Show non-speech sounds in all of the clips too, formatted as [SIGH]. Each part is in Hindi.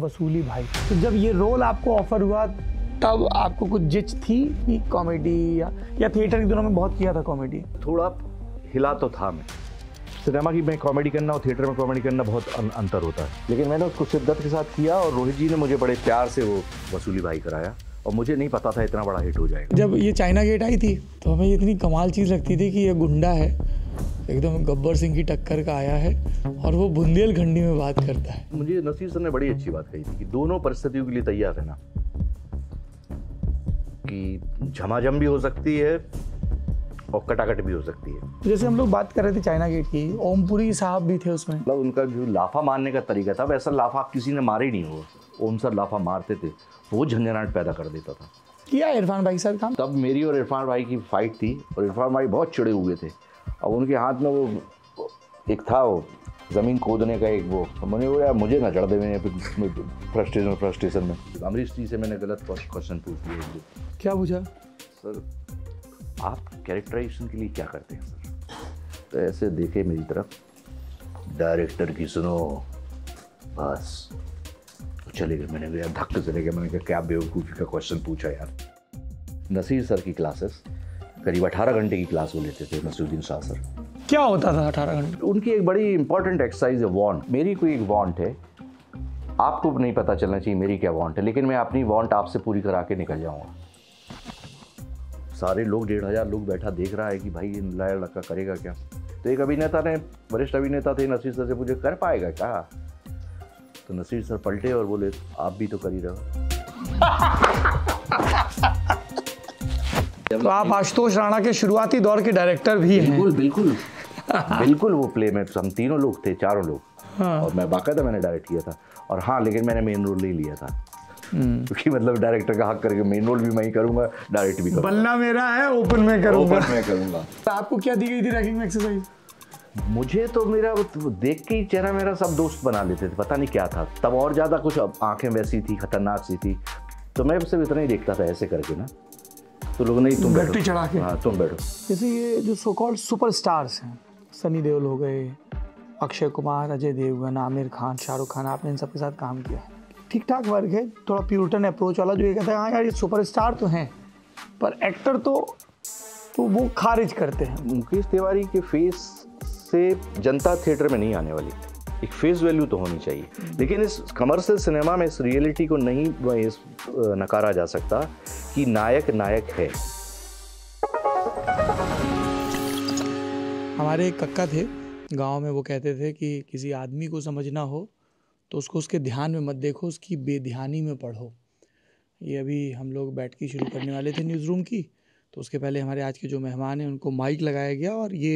वसूली भाई तो जब ये रोल आपको ऑफर हुआ तब आपको कुछ जिच थी कि कॉमेडी या या थिएटर के दोनों में बहुत किया था कॉमेडी थोड़ा हिला तो था मैं सिनेमा की मैं कॉमेडी करना और थिएटर में कॉमेडी करना बहुत अं, अंतर होता है लेकिन मैंने उसको शिद्दत के साथ किया और रोहित जी ने मुझे बड़े प्यार से वो वसूली भाई कराया और मुझे नहीं पता था इतना बड़ा हिट हो जाएगा जब ये चाइना गेट आई थी तो हमें इतनी कमाल चीज़ लगती थी कि ये गुंडा है एकदम गब्बर सिंह की टक्कर का आया है और वो बुंदेलखंडी में बात करता है मुझे नसीर सर ने बड़ी अच्छी बात कही थी कि दोनों परिस्थितियों के लिए तैयार रहना कि झमाझम भी हो सकती है और कटाकट भी हो सकती है जैसे हम लोग बात कर रहे थे चाइना गेट की ओमपुरी साहब भी थे उसमें मतलब उनका जो लाफा मारने का तरीका था वैसा लाफा किसी ने मारे नहीं हो ओम सर लाफा मारते थे वो झंझनाट पैदा कर देता था किया इरफान भाई सर काम तब मेरी और इरफान भाई की फाइट थी और इरफान भाई बहुत चिड़े हुए थे अब उनके हाथ में वो एक था वो ज़मीन खोदने का एक वो तो मैंने वो यार मुझे ना चढ़ दे मैंने फ्रस्ट्रेशन फ्रस्ट्रेशन में अमरीश जी से मैंने गलत क्वेश्चन पूछ लिया क्या पूछा सर आप कैरेक्टराइजेशन के लिए क्या करते हैं सर तो ऐसे देखे मेरी तरफ डायरेक्टर की सुनो बस तो चले गए मैंने यार धक्के चले गए मैंने कहा क्या बेवकूफ़ी का क्वेश्चन पूछा यार नसीर सर की क्लासेस करीब 18 घंटे की क्लास वो लेते थे नसरुद्दीन शाह सर क्या होता था 18 घंटे उनकी एक बड़ी इंपॉर्टेंट एक्सरसाइज है वॉन्ट मेरी कोई एक वॉन्ट है आपको नहीं पता चलना चाहिए मेरी क्या वॉन्ट है लेकिन मैं अपनी वॉन्ट आपसे पूरी करा के निकल जाऊँगा सारे लोग डेढ़ हज़ार लोग बैठा देख रहा है कि भाई ये लाया लड़का करेगा क्या तो एक अभिनेता ने वरिष्ठ अभिनेता थे नसीर सर से पूछे कर पाएगा क्या तो नसीर सर पलटे और बोले आप भी तो कर ही रहे हो [LAUGHS] तो आप आशुतोष राणा के शुरुआती दौर के डायरेक्टर भी हैं बिल्कुल बिल्कुल [LAUGHS] बिल्कुल वो प्ले में हम तीनों लोग थे चारों लोग हाँ। और मैं बाकायदा मैंने डायरेक्ट किया था और हाँ लेकिन मैंने मेन रोल नहीं लिया था हम्म। क्योंकि मतलब डायरेक्टर का हक करके मेन रोल भी मैं ही करूंगा डायरेक्ट भी करूंगा बनना मेरा है ओपन में करूंगा ओपन में करूंगा तो आपको क्या दी गई थी रैकिंग में एक्सरसाइज मुझे तो मेरा तो देख के ही चेहरा मेरा सब दोस्त बना लेते थे पता नहीं क्या था तब और ज़्यादा कुछ आंखें वैसी थी खतरनाक सी थी तो मैं सिर्फ इतना ही देखता था ऐसे करके ना तो लोग नहीं तुम बैठो चढ़ा के हाँ तुम बैठो जैसे ये जो सो कॉल्ड सुपर स्टार्स हैं सनी देओल हो गए अक्षय कुमार अजय देवगन आमिर खान शाहरुख खान आपने इन सबके साथ काम किया ठीक ठाक वर्ग है थोड़ा प्यूरटन अप्रोच वाला जो ये कहता है हाँ यार ये सुपर स्टार तो हैं पर एक्टर तो तो वो खारिज करते हैं मुकेश तिवारी के फेस से जनता थिएटर में नहीं आने वाली एक फेस वैल्यू तो होनी चाहिए लेकिन इस कमर्शियल सिनेमा में इस रियलिटी को नहीं इस नकारा जा सकता कि नायक नायक है हमारे एक कक्का थे गांव में वो कहते थे कि किसी आदमी को समझना हो तो उसको उसके ध्यान में मत देखो उसकी बेध्यानी में पढ़ो ये अभी हम लोग बैठ के शुरू करने वाले थे न्यूज़ रूम की तो उसके पहले हमारे आज के जो मेहमान हैं उनको माइक लगाया गया और ये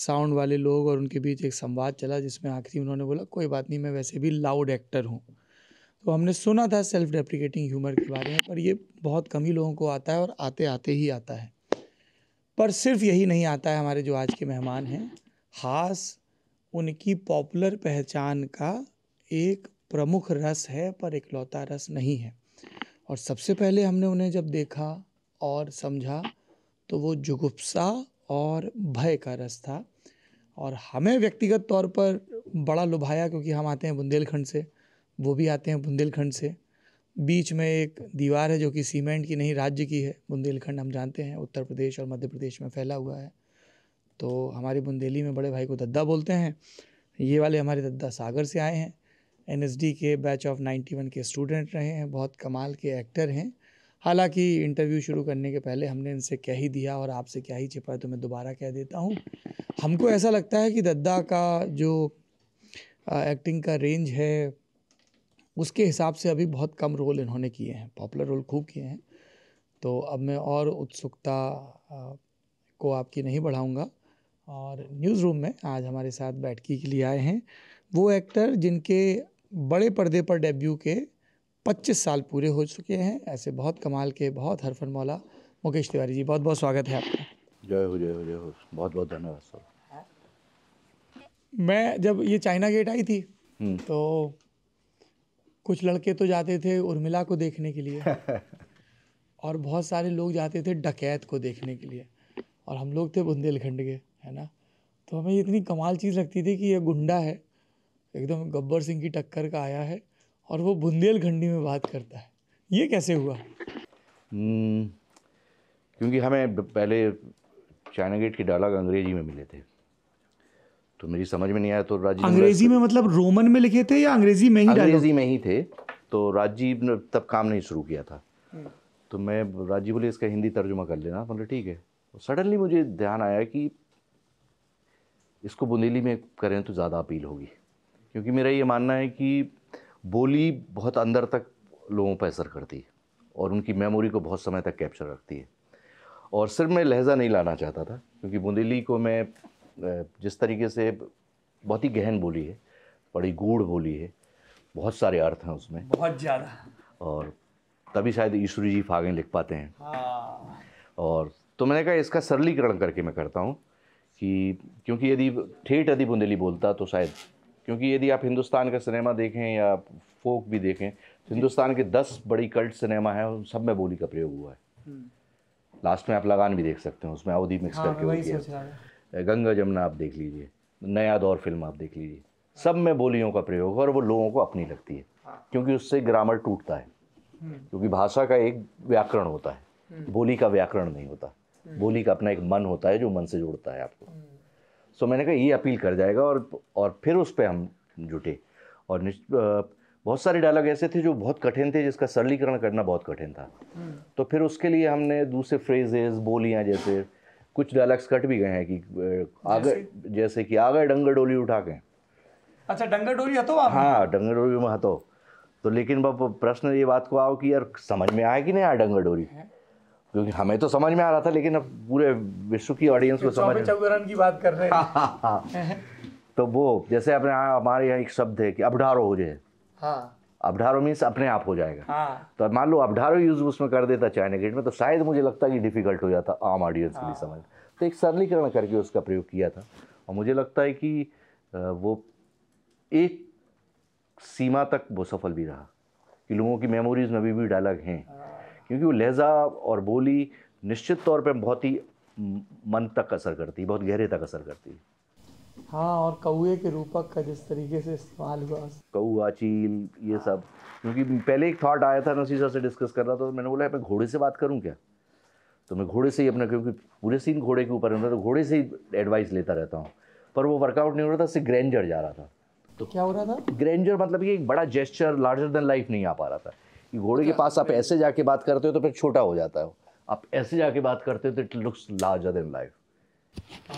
साउंड वाले लोग और उनके बीच एक संवाद चला जिसमें आखिरी उन्होंने बोला कोई बात नहीं मैं वैसे भी लाउड एक्टर हूँ तो हमने सुना था सेल्फ डेप्रिकेटिंग ह्यूमर के बारे में पर ये बहुत कम ही लोगों को आता है और आते आते ही आता है पर सिर्फ यही नहीं आता है हमारे जो आज के मेहमान हैं हास उनकी पॉपुलर पहचान का एक प्रमुख रस है पर इकलौता रस नहीं है और सबसे पहले हमने उन्हें जब देखा और समझा तो वो जुगुप्सा और भय का रस था और हमें व्यक्तिगत तौर पर बड़ा लुभाया क्योंकि हम आते हैं बुंदेलखंड से वो भी आते हैं बुंदेलखंड से बीच में एक दीवार है जो कि सीमेंट की नहीं राज्य की है बुंदेलखंड हम जानते हैं उत्तर प्रदेश और मध्य प्रदेश में फैला हुआ है तो हमारी बुंदेली में बड़े भाई को दद्दा बोलते हैं ये वाले हमारे दद्दा सागर से आए हैं एन के बैच ऑफ 91 के स्टूडेंट रहे हैं बहुत कमाल के एक्टर हैं हालांकि इंटरव्यू शुरू करने के पहले हमने इनसे कह ही दिया और आपसे क्या ही छिपा है तो मैं दोबारा कह देता हूँ हमको ऐसा लगता है कि दद्दा का जो आ, एक्टिंग का रेंज है उसके हिसाब से अभी बहुत कम रोल इन्होंने किए हैं पॉपुलर रोल खूब किए हैं तो अब मैं और उत्सुकता को आपकी नहीं बढ़ाऊँगा और न्यूज़ रूम में आज हमारे साथ बैठकी के लिए आए हैं वो एक्टर जिनके बड़े पर्दे पर डेब्यू के पच्चीस साल पूरे हो चुके हैं ऐसे बहुत कमाल के बहुत हरफन मौला मुकेश तिवारी जी बहुत बहुत स्वागत है आपका जय हो जय हो जय हो बहुत बहुत धन्यवाद सर मैं जब ये चाइना गेट आई थी हम्म। तो कुछ लड़के तो जाते थे उर्मिला को देखने के लिए [LAUGHS] और बहुत सारे लोग जाते थे डकैत को देखने के लिए और हम लोग थे बुंदेलखंड के है ना तो हमें इतनी कमाल चीज़ लगती थी कि ये गुंडा है एकदम गब्बर सिंह की टक्कर का आया है और वो बुंदेलखंडी में बात करता है ये कैसे हुआ hmm, क्योंकि हमें पहले चाइना गेट के डायलॉग अंग्रेजी में मिले थे तो मेरी समझ में नहीं आया तो राजीव अंग्रेजी में मतलब रोमन में लिखे थे या अंग्रेजी में ही अंग्रेजी में ही थे तो राजीव ने तब काम नहीं शुरू किया था तो मैं राजीव बोले इसका हिंदी तर्जुमा कर लेना मतलब ठीक है सडनली मुझे ध्यान आया कि इसको बुंदेली में करें तो ज़्यादा अपील होगी क्योंकि मेरा ये मानना है कि बोली बहुत अंदर तक लोगों पर असर करती है और उनकी मेमोरी को बहुत समय तक कैप्चर रखती है और सिर्फ मैं लहजा नहीं लाना चाहता था क्योंकि बुंदेली को मैं जिस तरीके से बहुत ही गहन बोली है बड़ी गूढ़ बोली है बहुत सारे अर्थ हैं उसमें बहुत ज़्यादा और तभी शायद ईश्वरी जी फागें लिख पाते हैं हाँ। और तो मैंने कहा इसका सरलीकरण करके मैं करता हूँ कि क्योंकि यदि ठेठ यदि बुंदेली बोलता तो शायद क्योंकि यदि आप हिंदुस्तान का सिनेमा देखें या फोक भी देखें तो हिंदुस्तान के दस बड़ी कल्ट सिनेमा है उन सब में बोली का प्रयोग हुआ है हम्म। लास्ट में आप लगान भी देख सकते हैं उसमें अवधि मिक्स हाँ, करके गंगा जमुना आप देख लीजिए नया दौर फिल्म आप देख लीजिए सब में बोलियों का प्रयोग और वो लोगों को अपनी लगती है हाँ। क्योंकि उससे ग्रामर टूटता है हम्म। क्योंकि भाषा का एक व्याकरण होता है हम्म। बोली का व्याकरण नहीं होता बोली का अपना एक मन होता है जो मन से जोड़ता है आपको सो मैंने कहा ये अपील कर जाएगा और और फिर उस पर हम जुटे और बहुत सारे डायलॉग ऐसे थे जो बहुत कठिन थे जिसका सरलीकरण करना बहुत कठिन था हम्म। तो फिर उसके लिए हमने दूसरे फ्रेजेस बोलियाँ जैसे कुछ डायलॉग्स कट भी गए हैं कि आगे जैसे कि आगे डंगर डोली उठा के अच्छा डंगर डोली हतो आप हाँ डंगर डोली में हतो तो लेकिन बब प्रश्न ये बात को आओ कि यार समझ में आया कि नहीं आया डंगर डोली क्योंकि हमें तो समझ में आ रहा था लेकिन अब पूरे विश्व की ऑडियंस को समझ चौबेरन की बात कर रहे हैं [LAUGHS] तो वो जैसे अपने हमारे यहाँ एक शब्द है कि अबढारो हो जाए हाँ अबढारो मीन्स अपने आप हो जाएगा हाँ। तो मान लो अबढारो यूज उसमें कर देता चाइना गेट में तो शायद मुझे लगता कि डिफिकल्ट हो जाता आम ऑडियंस के लिए हाँ। समझ तो एक सरलीकरण करके उसका प्रयोग किया था और मुझे लगता है कि वो एक सीमा तक वो सफल भी रहा कि लोगों की मेमोरीज में अभी भी डायलॉग हैं हाँ। क्योंकि वो लहजा और बोली निश्चित तौर पर बहुत ही मन तक असर करती है बहुत गहरे तक असर करती है हाँ और कौए के रूपक का जिस तरीके से इस्तेमाल हुआ कौआ चील ये हाँ। सब क्योंकि पहले एक थाट आया था नसी से डिस्कस कर रहा था तो मैंने बोला मैं घोड़े से बात करूँ क्या तो मैं घोड़े से ही अपना क्योंकि पूरे सीन घोड़े के ऊपर है तो घोड़े से ही एडवाइस लेता रहता हूँ पर वो वर्कआउट नहीं हो रहा था सिर्फ ग्रैंजर जा रहा था तो क्या हो रहा था ग्रैंजर मतलब कि एक बड़ा जेस्चर लार्जर देन लाइफ नहीं आ पा रहा था कि घोड़े के अच्छा, पास आप ऐसे जाके बात करते हो तो फिर छोटा हो जाता है आप ऐसे जाके बात करते हो तो it looks larger than life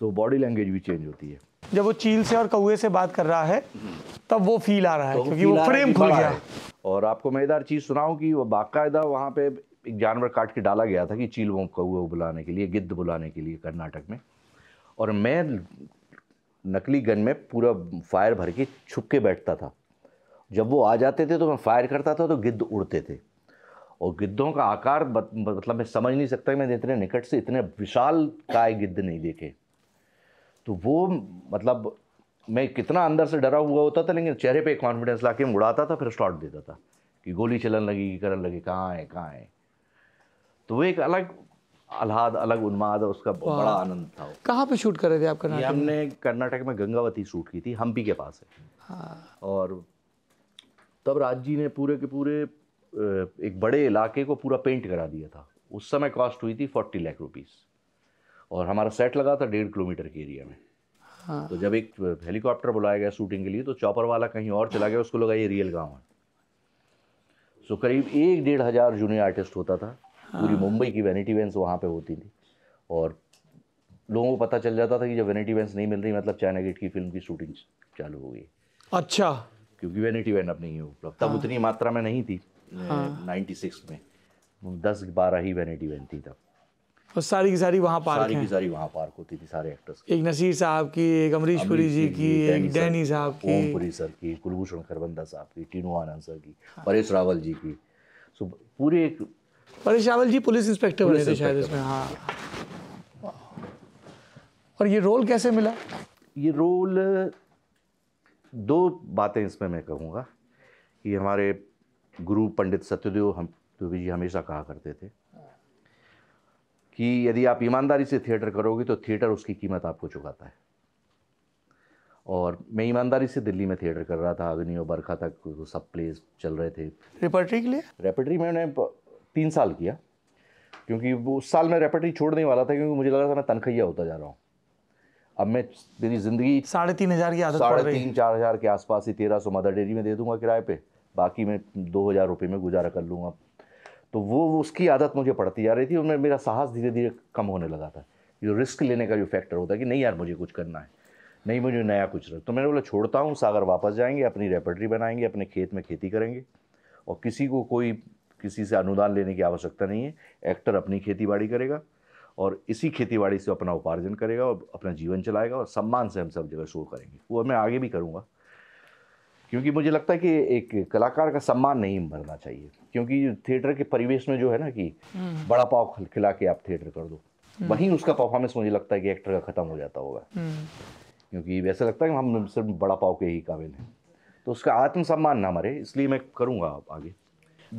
तो बॉडी लैंग्वेज भी चेंज होती है जब वो चील से और कौए से बात कर रहा है तब वो फील आ रहा है तो क्योंकि वो फ्रेम खुल गया और आपको इधर चीज़ सुनाऊं कि वो बाकायदा वहाँ पे एक जानवर काट के डाला गया था कि चील वो कौए बुलाने के लिए गिद्ध बुलाने के लिए कर्नाटक में और मैं नकली गन में पूरा फायर भर के छुप के बैठता था जब वो आ जाते थे तो मैं फायर करता था तो गिद्ध उड़ते थे और गिद्धों का आकार मतलब मैं समझ नहीं सकता मैंने इतने निकट से इतने विशाल काय गिद्ध नहीं देखे तो वो मतलब मैं कितना अंदर से डरा हुआ होता था लेकिन चेहरे पे कॉन्फिडेंस ला के उड़ाता था फिर स्टार्ट देता था कि गोली चलन लगी करन लगी कहाँ है कहाँ है तो वो एक अलग आल्हाद अलग उन्माद उसका बड़ा आनंद था कहाँ पे शूट कर रहे थे आप कर्नाटक हमने कर्नाटक में गंगावती शूट की थी हम्पी के पास है हाँ। और तब राज ने पूरे के पूरे एक बड़े इलाके को पूरा पेंट करा दिया था उस समय कॉस्ट हुई थी फोर्टी लाख रुपीज़ और हमारा सेट लगा था डेढ़ किलोमीटर के एरिया में हाँ। तो जब एक हेलीकॉप्टर बुलाया गया शूटिंग के लिए तो चॉपर वाला कहीं और चला गया उसको लगा ये रियल गाँव है सो करीब एक डेढ़ हज़ार जूनियर आर्टिस्ट होता था हाँ। पूरी मुंबई की वेनिटी वेंस वहाँ पे होती थी और लोगों को पता चल जाता था कि जब वेनिटी वेंस नहीं मिल रही मतलब चाइना गेट की फिल्म की शूटिंग चालू हो गई अच्छा क्योंकि वैनिटी वैन अब नहीं है उपलब्ध तब हाँ। उतनी मात्रा में नहीं थी नाइन्टी हाँ। सिक्स में दस बारह ही वैनिटी वैन थी तब और सारी की सारी वहाँ पार्क सारी की सारी वहाँ पार्क होती थी सारे एक्टर्स की एक नसीर साहब की एक अमरीश पुरी जी की एक डैनी साहब की पुरी सर की कुलभूषण खरबंदा साहब की टीनू आनंद सर की हाँ। परेश रावल जी की सो पूरे एक परेश रावल जी पुलिस इंस्पेक्टर बने थे शायद इसमें हाँ और ये रोल कैसे मिला ये रोल दो बातें इसमें मैं कहूँगा कि हमारे गुरु पंडित सत्यदेव हम दुबे जी हमेशा कहा करते थे कि यदि आप ईमानदारी से थिएटर करोगे तो थिएटर उसकी कीमत आपको चुकाता है और मैं ईमानदारी से दिल्ली में थिएटर कर रहा था अग्नि और बरखा तक तो सब प्लेस चल रहे थे रेपर्टरी के लिए रेपर्टरी मैंने तीन साल किया क्योंकि वो उस साल मैं रेपर्टरी छोड़ने वाला था क्योंकि मुझे लग रहा था मैं तनखैया होता जा रहा हूँ अब मैं मेरी ज़िंदगी साढ़े तीन हज़ार की आदत साढ़े तीन चार हज़ार के आसपास ही तेरह सौ मदर डेयरी में दे दूंगा किराए पे बाकी मैं दो हज़ार रुपये में गुजारा कर लूँगा तो वो उसकी आदत मुझे पड़ती जा रही थी और मैं मेरा साहस धीरे धीरे कम होने लगा था जो रिस्क लेने का जो फैक्टर होता है कि नहीं यार मुझे कुछ करना है नहीं मुझे नया कुछ रख तो मैंने बोला छोड़ता हूँ सागर वापस जाएंगे अपनी रेपटरी बनाएंगे अपने खेत में खेती करेंगे और किसी को कोई किसी से अनुदान लेने की आवश्यकता नहीं है एक्टर अपनी खेती बाड़ी करेगा और इसी खेतीबाड़ी से अपना उपार्जन करेगा और अपना जीवन चलाएगा और सम्मान से हम सब जगह शो करेंगे वो मैं आगे भी करूँगा क्योंकि मुझे लगता है कि एक कलाकार का सम्मान नहीं मरना चाहिए क्योंकि थिएटर के परिवेश में जो है ना कि हम्म। बड़ा पाव खिला के आप थिएटर कर दो हम्म। वहीं उसका परफॉर्मेंस मुझे लगता है कि एक्टर का ख़त्म हो जाता होगा हम्म। क्योंकि वैसा लगता है कि हम सिर्फ बड़ा पाव के ही काबिल हैं तो उसका आत्मसम्मान ना मरे इसलिए मैं करूँगा आगे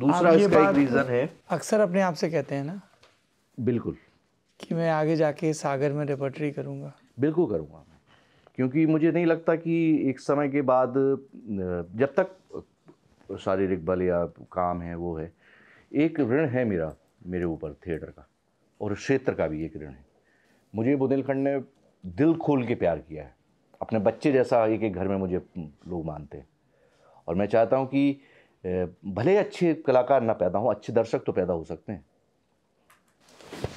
दूसरा इसका एक रीज़न है अक्सर अपने आप से कहते हैं ना बिल्कुल कि मैं आगे जाके सागर में रिपर्टरी करूँगा बिल्कुल करूँगा मैं क्योंकि मुझे नहीं लगता कि एक समय के बाद जब तक शारीरिक बल या काम है वो है एक ऋण है मेरा मेरे ऊपर थिएटर का और क्षेत्र का भी एक ऋण है मुझे बुंदेलखंड ने दिल खोल के प्यार किया है अपने बच्चे जैसा एक एक घर में मुझे लोग मानते हैं और मैं चाहता हूँ कि भले अच्छे कलाकार ना पैदा हों अच्छे दर्शक तो पैदा हो सकते हैं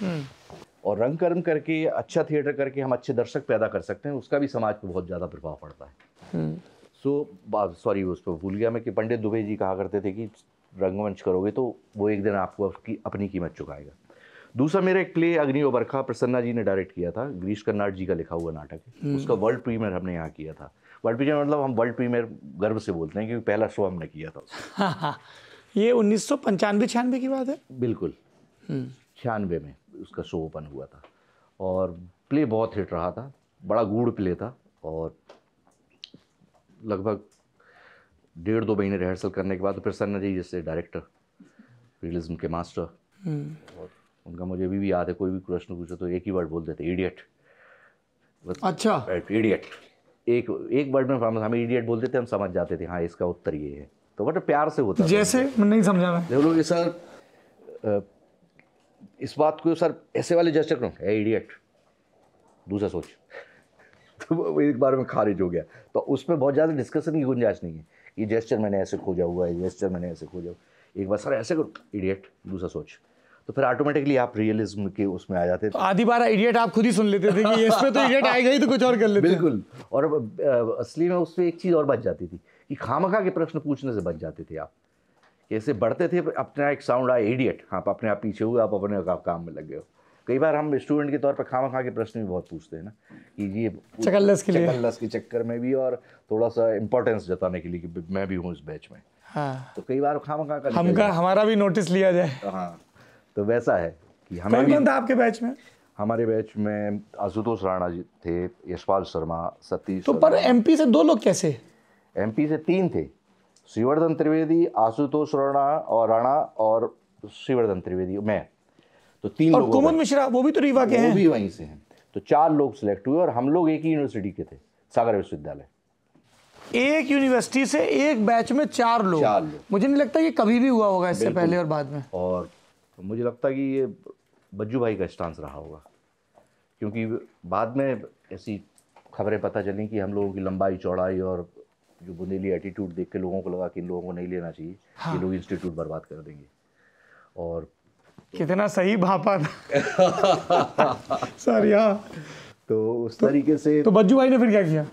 हम्म। और रंग कर्म करके अच्छा थिएटर करके हम अच्छे दर्शक पैदा कर सकते हैं उसका भी समाज पर बहुत ज़्यादा प्रभाव पड़ता है सो हम्म। सॉरी उस पर भूल गया मैं कि पंडित दुबे जी कहा करते थे कि रंगमंच करोगे तो वो एक दिन आपको आपकी अपनी कीमत चुकाएगा दूसरा मेरा एक प्ले अग्नि और बरखा प्रसन्ना जी ने डायरेक्ट किया था गिरीश कन्नाट जी का लिखा हुआ नाटक है हम्म। उसका वर्ल्ड प्रीमियर हमने यहाँ किया था वर्ल्ड प्रीमियर मतलब हम वर्ल्ड प्रीमियर गर्व से बोलते हैं क्योंकि पहला शो हमने किया था हाँ हाँ [LAUGHS] ये उन्नीस सौ की बात है बिल्कुल हम्म। छियानवे में उसका शो ओपन हुआ था और प्ले बहुत हिट रहा था बड़ा गूढ़ प्ले था और लगभग डेढ़ दो महीने रिहर्सल करने के बाद फिर सन्ना जी जैसे डायरेक्टर रियलिज्म के मास्टर हम्म। और उनका मुझे अभी भी याद है कोई भी प्रश्न पूछो तो एक ही वर्ड बोल देते इडियट अच्छा इडियट एक एक वर्ड में हम इडियट बोलते थे हम समझ जाते थे हाँ इसका उत्तर ये है तो बट प्यार से होता जैसे नहीं समझा मैं लोग सर इस बात को सर ऐसे वाले जज चक्र है इडियट दूसरा सोच [LAUGHS] तो वो एक बार में खारिज हो गया तो उसमें बहुत ज़्यादा डिस्कशन की गुंजाइश नहीं है ये जेस्चर मैंने ऐसे खोजा हुआ है जेस्चर मैंने ऐसे खोजा हुआ एक बार सर ऐसे करो इडियट दूसरा सोच तो फिर ऑटोमेटिकली आप रियलिज्म के उसमें आ जाते थे तो आधी बार इडियट आप खुद ही सुन लेते थे कि इस पे तो इडियट आएगा ही तो कुछ और कर लेते बिल्कुल और असली में उस पर एक चीज़ और बच जाती थी कि खामखा के प्रश्न पूछने से बच जाते थे आप ऐसे बढ़ते थे अपना एक साउंड आया इडियट हाँ आप अपने आप पीछे हुए आप अपने काम में लग गए हो कई बार हम स्टूडेंट के तौर पर खामा खा के प्रश्न भी बहुत पूछते हैं ना कि ये चकल्लस के लिए चकल्लस के चक्कर में भी और थोड़ा सा इम्पोर्टेंस जताने के लिए कि मैं भी हूँ इस बैच में हाँ तो कई बार खामा खा का हमका हमारा भी नोटिस लिया जाए हाँ तो वैसा है कि हमें कौन कौन था आपके बैच में हमारे बैच में आशुतोष राणा जी थे यशपाल शर्मा सतीश तो पर एमपी से दो लोग कैसे एमपी से तीन थे श्रीवर्धन त्रिवेदी आशुतोष राणा और राणा और श्रीवर्धन त्रिवेदी मैं तो तीन और कुमुद मिश्रा वो भी तो रीवा के हैं वो भी वहीं से हैं तो चार लोग सिलेक्ट हुए और हम लोग एक ही यूनिवर्सिटी के थे सागर विश्वविद्यालय एक यूनिवर्सिटी से एक बैच में चार लोग मुझे नहीं लगता ये कभी भी हुआ होगा इससे पहले और बाद में और मुझे लगता कि ये बज्जू भाई का स्टांस रहा होगा क्योंकि बाद में ऐसी खबरें पता चली कि हम लोगों की लंबाई चौड़ाई और जो बुंदेली एटीट्यूड देख के लोगों को लगा कि इन लोगों को नहीं लेना चाहिए हाँ। ये लोग इंस्टीट्यूट बर्बाद कर देंगे और कितना सही भापा था सर यहाँ तो उस तो, तरीके से तो बज्जू भाई ने फिर क्या किया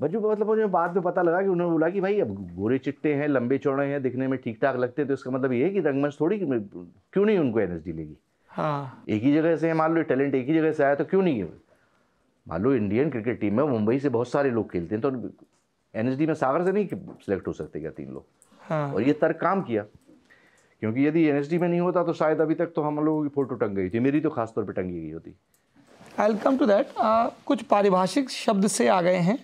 बज्जू मतलब मुझे बाद में पता लगा कि उन्होंने बोला कि भाई अब गोरे चिट्टे हैं लंबे चौड़े हैं दिखने में ठीक ठाक लगते तो इसका मतलब ये है कि रंगमंच थोड़ी क्यों नहीं उनको एन एस डी लेगी हाँ एक ही जगह से मान लो टैलेंट एक ही जगह से आया तो क्यों नहीं है मान लो इंडियन क्रिकेट टीम में मुंबई से बहुत सारे लोग खेलते हैं तो एनएसडी में सागर से नहीं सिलेक्ट हो सकते क्या तीन लोग हाँ। और ये तर्क काम किया क्योंकि यदि एनएसडी में नहीं होता तो शायद अभी तक तो हम लोगों की फोटो टंग गई थी मेरी तो खासतौर पर टंगी गई होती आई कम टू दैट कुछ पारिभाषिक शब्द से आ गए हैं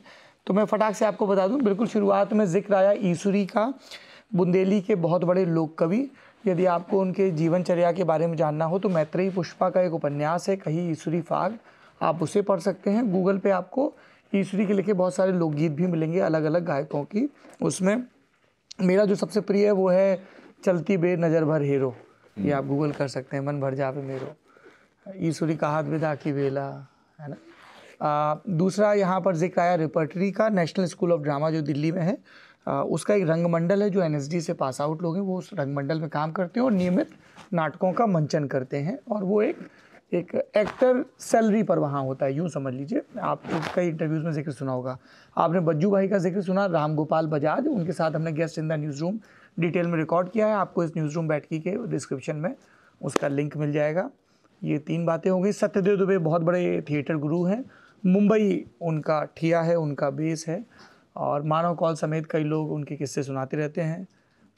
तो मैं फटाक से आपको बता दूं बिल्कुल शुरुआत में जिक्र आया ईसुरी का बुंदेली के बहुत बड़े लोक कवि यदि आपको उनके जीवनचर्या के बारे में जानना हो तो मैत्रेयी पुष्पा का एक उपन्यास है कहीं ईसुरी फाग आप उसे पढ़ सकते हैं गूगल पे आपको ईश्वरी के लेके बहुत सारे लोकगीत भी मिलेंगे अलग अलग गायकों की उसमें मेरा जो सबसे प्रिय है वो है चलती बे नज़र भर हेरो ये आप गूगल कर सकते हैं मन भर जावे मेरो ईश्वरी का हाथ विदा की वेला है ना आ, दूसरा यहाँ पर जिक्र आया रिपर्टरी का नेशनल स्कूल ऑफ ड्रामा जो दिल्ली में है आ, उसका एक रंगमंडल है जो एन से पास आउट लोग हैं वो उस रंगमंडल में काम करते हैं और नियमित नाटकों का मंचन करते हैं और वो एक एक एक्टर सैलरी पर वहाँ होता है यूँ समझ लीजिए आप कई इंटरव्यूज़ में जिक्र सुना होगा आपने बज्जू भाई का जिक्र सुना राम गोपाल बजाज उनके साथ हमने guest in the news room detail में रिकॉर्ड किया है आपको इस न्यूज़ रूम बैठकी के डिस्क्रिप्शन में उसका लिंक मिल जाएगा ये तीन बातें हो गई सत्यदेव दुबे बहुत बड़े थिएटर गुरु हैं मुंबई उनका ठिया है उनका बेस है और मानव कॉल समेत कई लोग उनके किस्से सुनाते रहते हैं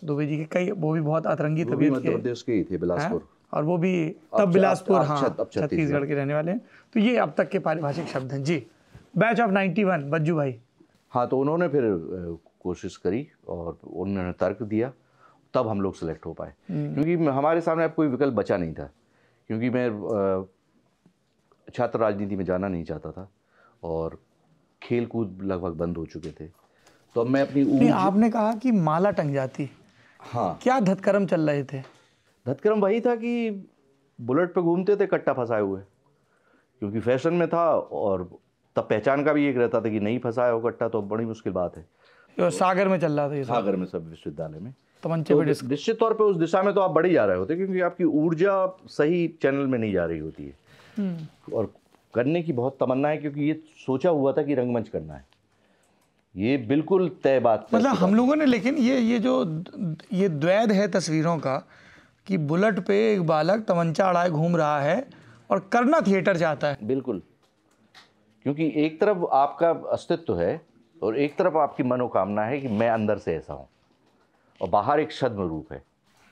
दुबे जी के कई वो भी बहुत अतरंगी तबीयत के के ही थे बिलासपुर और वो भी तब बिलासपुर हाँ छत्तीसगढ़ के रहने वाले हैं तो ये अब तक के पारिभाषिक शब्द हैं जी बैच ऑफ 91 बज्जू भाई हाँ तो उन्होंने फिर कोशिश करी और उन्होंने तर्क दिया तब हम लोग सेलेक्ट हो पाए हम्म। क्योंकि हमारे सामने अब कोई विकल्प बचा नहीं था क्योंकि मैं छात्र राजनीति में जाना नहीं चाहता था और खेल कूद लगभग बंद हो चुके थे तो अब मैं अपनी आपने कहा कि माला टंग जाती हाँ क्या धतकर्म चल रहे थे घटक्रम वही था कि बुलेट पे घूमते थे कट्टा फंसाए हुए क्योंकि फैशन में था और तब पहचान का भी एक रहता था कि नहीं फंसाया हो कट्टा तो बड़ी मुश्किल बात है तो सागर में चल रहा था ये सागर में सब विश्वविद्यालय में तमंचे तो निश्चित तौर पे उस दिशा में तो आप बढ़े जा रहे होते क्योंकि आपकी ऊर्जा सही चैनल में नहीं जा रही होती है हम्म। और करने की बहुत तमन्ना है क्योंकि ये सोचा हुआ था कि रंगमंच करना है ये बिल्कुल तय बात मतलब हम लोगों ने लेकिन ये ये जो ये द्वैध है तस्वीरों का कि बुलेट पे एक बालक तमंचा अड़ाए घूम रहा है और करना थिएटर जाता है बिल्कुल क्योंकि एक तरफ आपका अस्तित्व है और एक तरफ आपकी मनोकामना है कि मैं अंदर से ऐसा हूँ और बाहर एक छद्म रूप है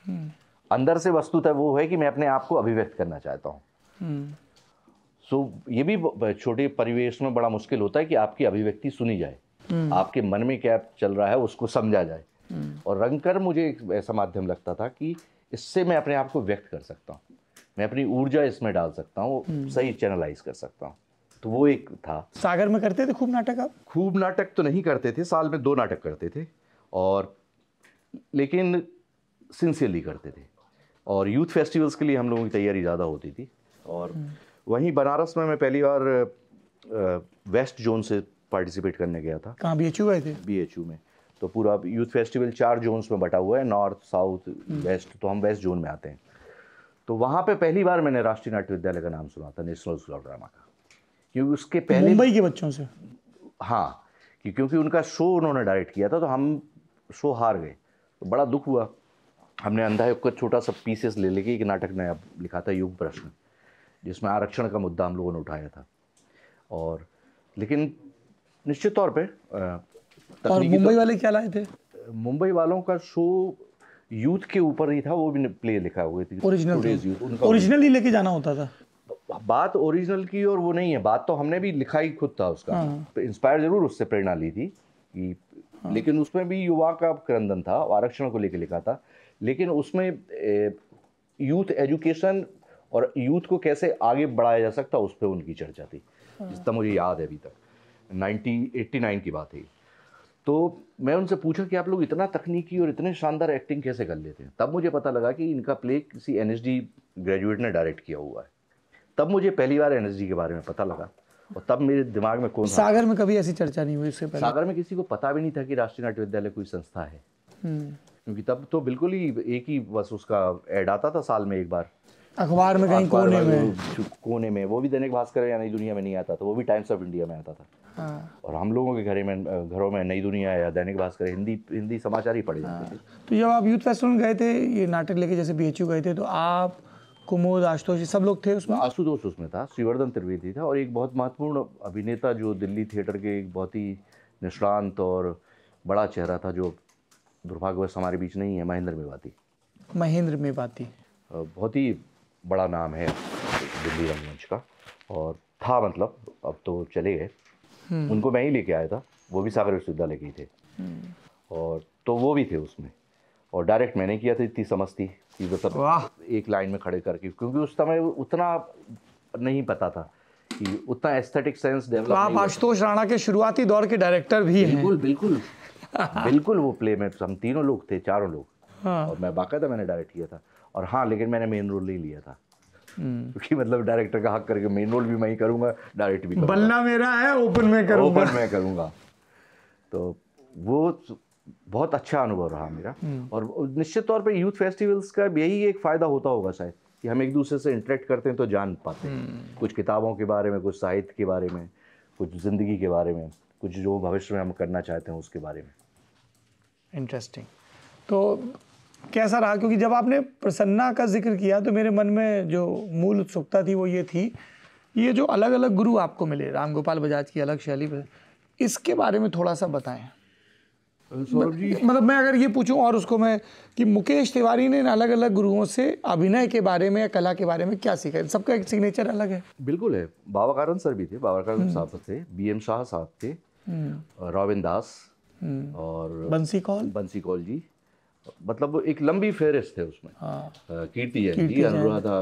हम्म। अंदर से वस्तुतः वो है कि मैं अपने आप को अभिव्यक्त करना चाहता हूँ हम्म। सो so, ये भी छोटे परिवेश में बड़ा मुश्किल होता है कि आपकी अभिव्यक्ति सुनी जाए हम्म। आपके मन में क्या चल रहा है उसको समझा जाए और रंग कर मुझे एक ऐसा माध्यम लगता था कि इससे मैं अपने आप को व्यक्त कर सकता हूँ मैं अपनी ऊर्जा इसमें डाल सकता हूँ हम्म। सही चैनलाइज कर सकता हूँ तो वो एक था सागर में करते थे खूब नाटक आप खूब नाटक तो नहीं करते थे साल में दो नाटक करते थे और लेकिन सिंसियरली करते थे और यूथ फेस्टिवल्स के लिए हम लोगों की तैयारी ज़्यादा होती थी और हम्म। वहीं बनारस में मैं पहली बार वेस्ट जोन से पार्टिसिपेट करने गया था कहाँ बी एच यू आए थे बी एच यू में तो पूरा यूथ फेस्टिवल चार जोन्स में बटा हुआ है नॉर्थ साउथ हम्म। वेस्ट तो हम वेस्ट जोन में आते हैं तो वहाँ पे पहली बार मैंने राष्ट्रीय नाट्य विद्यालय का नाम सुना था नेशनल स्कूल ऑफ ड्रामा का क्योंकि उसके तो पहले मुंबई के बच्चों से हाँ कि क्योंकि उनका शो उन्होंने डायरेक्ट किया था तो हम शो हार गए तो बड़ा दुख हुआ हमने युग का छोटा सा पीसेस ले लेके एक नाटक ने अब लिखा था युग प्रश्न जिसमें आरक्षण का मुद्दा हम लोगों ने उठाया था और लेकिन निश्चित तौर पर और मुंबई तो- वाले क्या लाए थे मुंबई वालों का शो यूथ के ऊपर ही था वो भी प्ले लिखा हुए थी ओरिजिनल ओरिजिनल ही लेके जाना होता था बात ओरिजिनल की और वो नहीं है बात तो हमने भी लिखा ही खुद था उसका इंस्पायर हाँ। जरूर उससे प्रेरणा ली थी कि हाँ। लेकिन उसमें भी युवा का क्रंदन था आरक्षण को लेकर लिखा था लेकिन उसमें यूथ एजुकेशन और यूथ को कैसे आगे बढ़ाया जा सकता उस पर उनकी चर्चा थी हाँ। जितना मुझे याद है अभी तक नाइनटीन एट्टी की बात है तो मैं उनसे पूछा कि आप लोग इतना तकनीकी और इतने शानदार एक्टिंग कैसे कर लेते हैं तब मुझे पता लगा कि इनका प्ले किसी एन ग्रेजुएट ने डायरेक्ट किया हुआ है तब मुझे पहली बार एन के बारे में पता लगा और तब मेरे दिमाग में कौन सागर में कभी ऐसी चर्चा नहीं हुई उससे पहले सागर में किसी को पता भी नहीं था कि राष्ट्रीय नाट्य विद्यालय कोई संस्था है हम्म। क्योंकि तब तो बिल्कुल ही एक ही बस उसका एड आता था साल में एक बार अखबार में कहीं कोने में कोने में वो भी दैनिक भास्कर या नई दुनिया में नहीं आता था वो भी टाइम्स ऑफ इंडिया में आता था हाँ। और हम लोगों के घरे में घरों में नई दुनिया या दैनिक भास्कर हिंदी हिंदी समाचार ही पढ़े जाते हाँ। थे तो जब आप यूथ फेस्टिवल गए थे ये नाटक लेके जैसे बी गए थे तो आप कुमोद आशुतोष सब लोग थे उसमें आशुतोष उसमें था श्रीवर्धन त्रिवेदी था और एक बहुत महत्वपूर्ण अभिनेता जो दिल्ली थिएटर के एक बहुत ही निष्णांत और बड़ा चेहरा था जो दुर्भाग्यवश हमारे बीच नहीं है महेंद्र मेवाती महेंद्र मेवाती बहुत ही बड़ा नाम है दिल्ली रंगमंच का और था मतलब अब तो चले गए हम्म। उनको मैं ही लेके आया था वो भी सागर विश्वविद्यालय के थे हम्म। और तो वो भी थे उसमें और डायरेक्ट मैंने किया था इतनी समझती कि मतलब एक लाइन में खड़े करके क्योंकि उस समय उतना नहीं पता था कि उतना एस्थेटिक सेंस डेवलप तो आप आशुतोष राणा के शुरुआती दौर के डायरेक्टर भी हैं बिल्कुल बिल्कुल [LAUGHS] बिल्कुल वो प्ले में हम तीनों लोग थे चारों लोग हाँ। और मैं बाकायदा मैंने डायरेक्ट किया था और हाँ लेकिन मैंने मेन रोल नहीं लिया था हम्म। क्योंकि मतलब डायरेक्टर का हक करके मेन रोल भी मैं ही करूँगा डायरेक्ट भी करूंगा। बल्ला मेरा है ओपन में करूँगा ओपन में करूँगा तो वो बहुत अच्छा अनुभव रहा मेरा हम्म। और निश्चित तौर पर यूथ फेस्टिवल्स का यही एक फ़ायदा होता होगा शायद कि हम एक दूसरे से इंटरेक्ट करते हैं तो जान पाते हैं हम्म। कुछ किताबों के बारे में कुछ साहित्य के बारे में कुछ ज़िंदगी के बारे में कुछ जो भविष्य में हम करना चाहते हैं उसके बारे में इंटरेस्टिंग तो कैसा रहा क्योंकि जब आपने प्रसन्ना का जिक्र किया तो मेरे मन में जो मूल उत्सुकता थी वो ये थी ये जो अलग अलग गुरु आपको मिले राम गोपाल बजाज की अलग शैली पर इसके बारे में थोड़ा सा बताएं मतलब मैं अगर ये पूछूं और उसको मैं कि मुकेश तिवारी ने इन अलग अलग गुरुओं से अभिनय के बारे में या कला के बारे में क्या सीखा है सबका एक सिग्नेचर अलग है बिल्कुल है बाबा कारण सर भी थे बाबा कारण हम्म। साहब थे बी एम शाह साहब थे हम्म। रॉबिन दास हम्म। और बंसी कौल बंसी कौल जी मतलब एक लंबी फहरिस्त है उसमें हाँ। कीर्ति जैन जी अनुराधा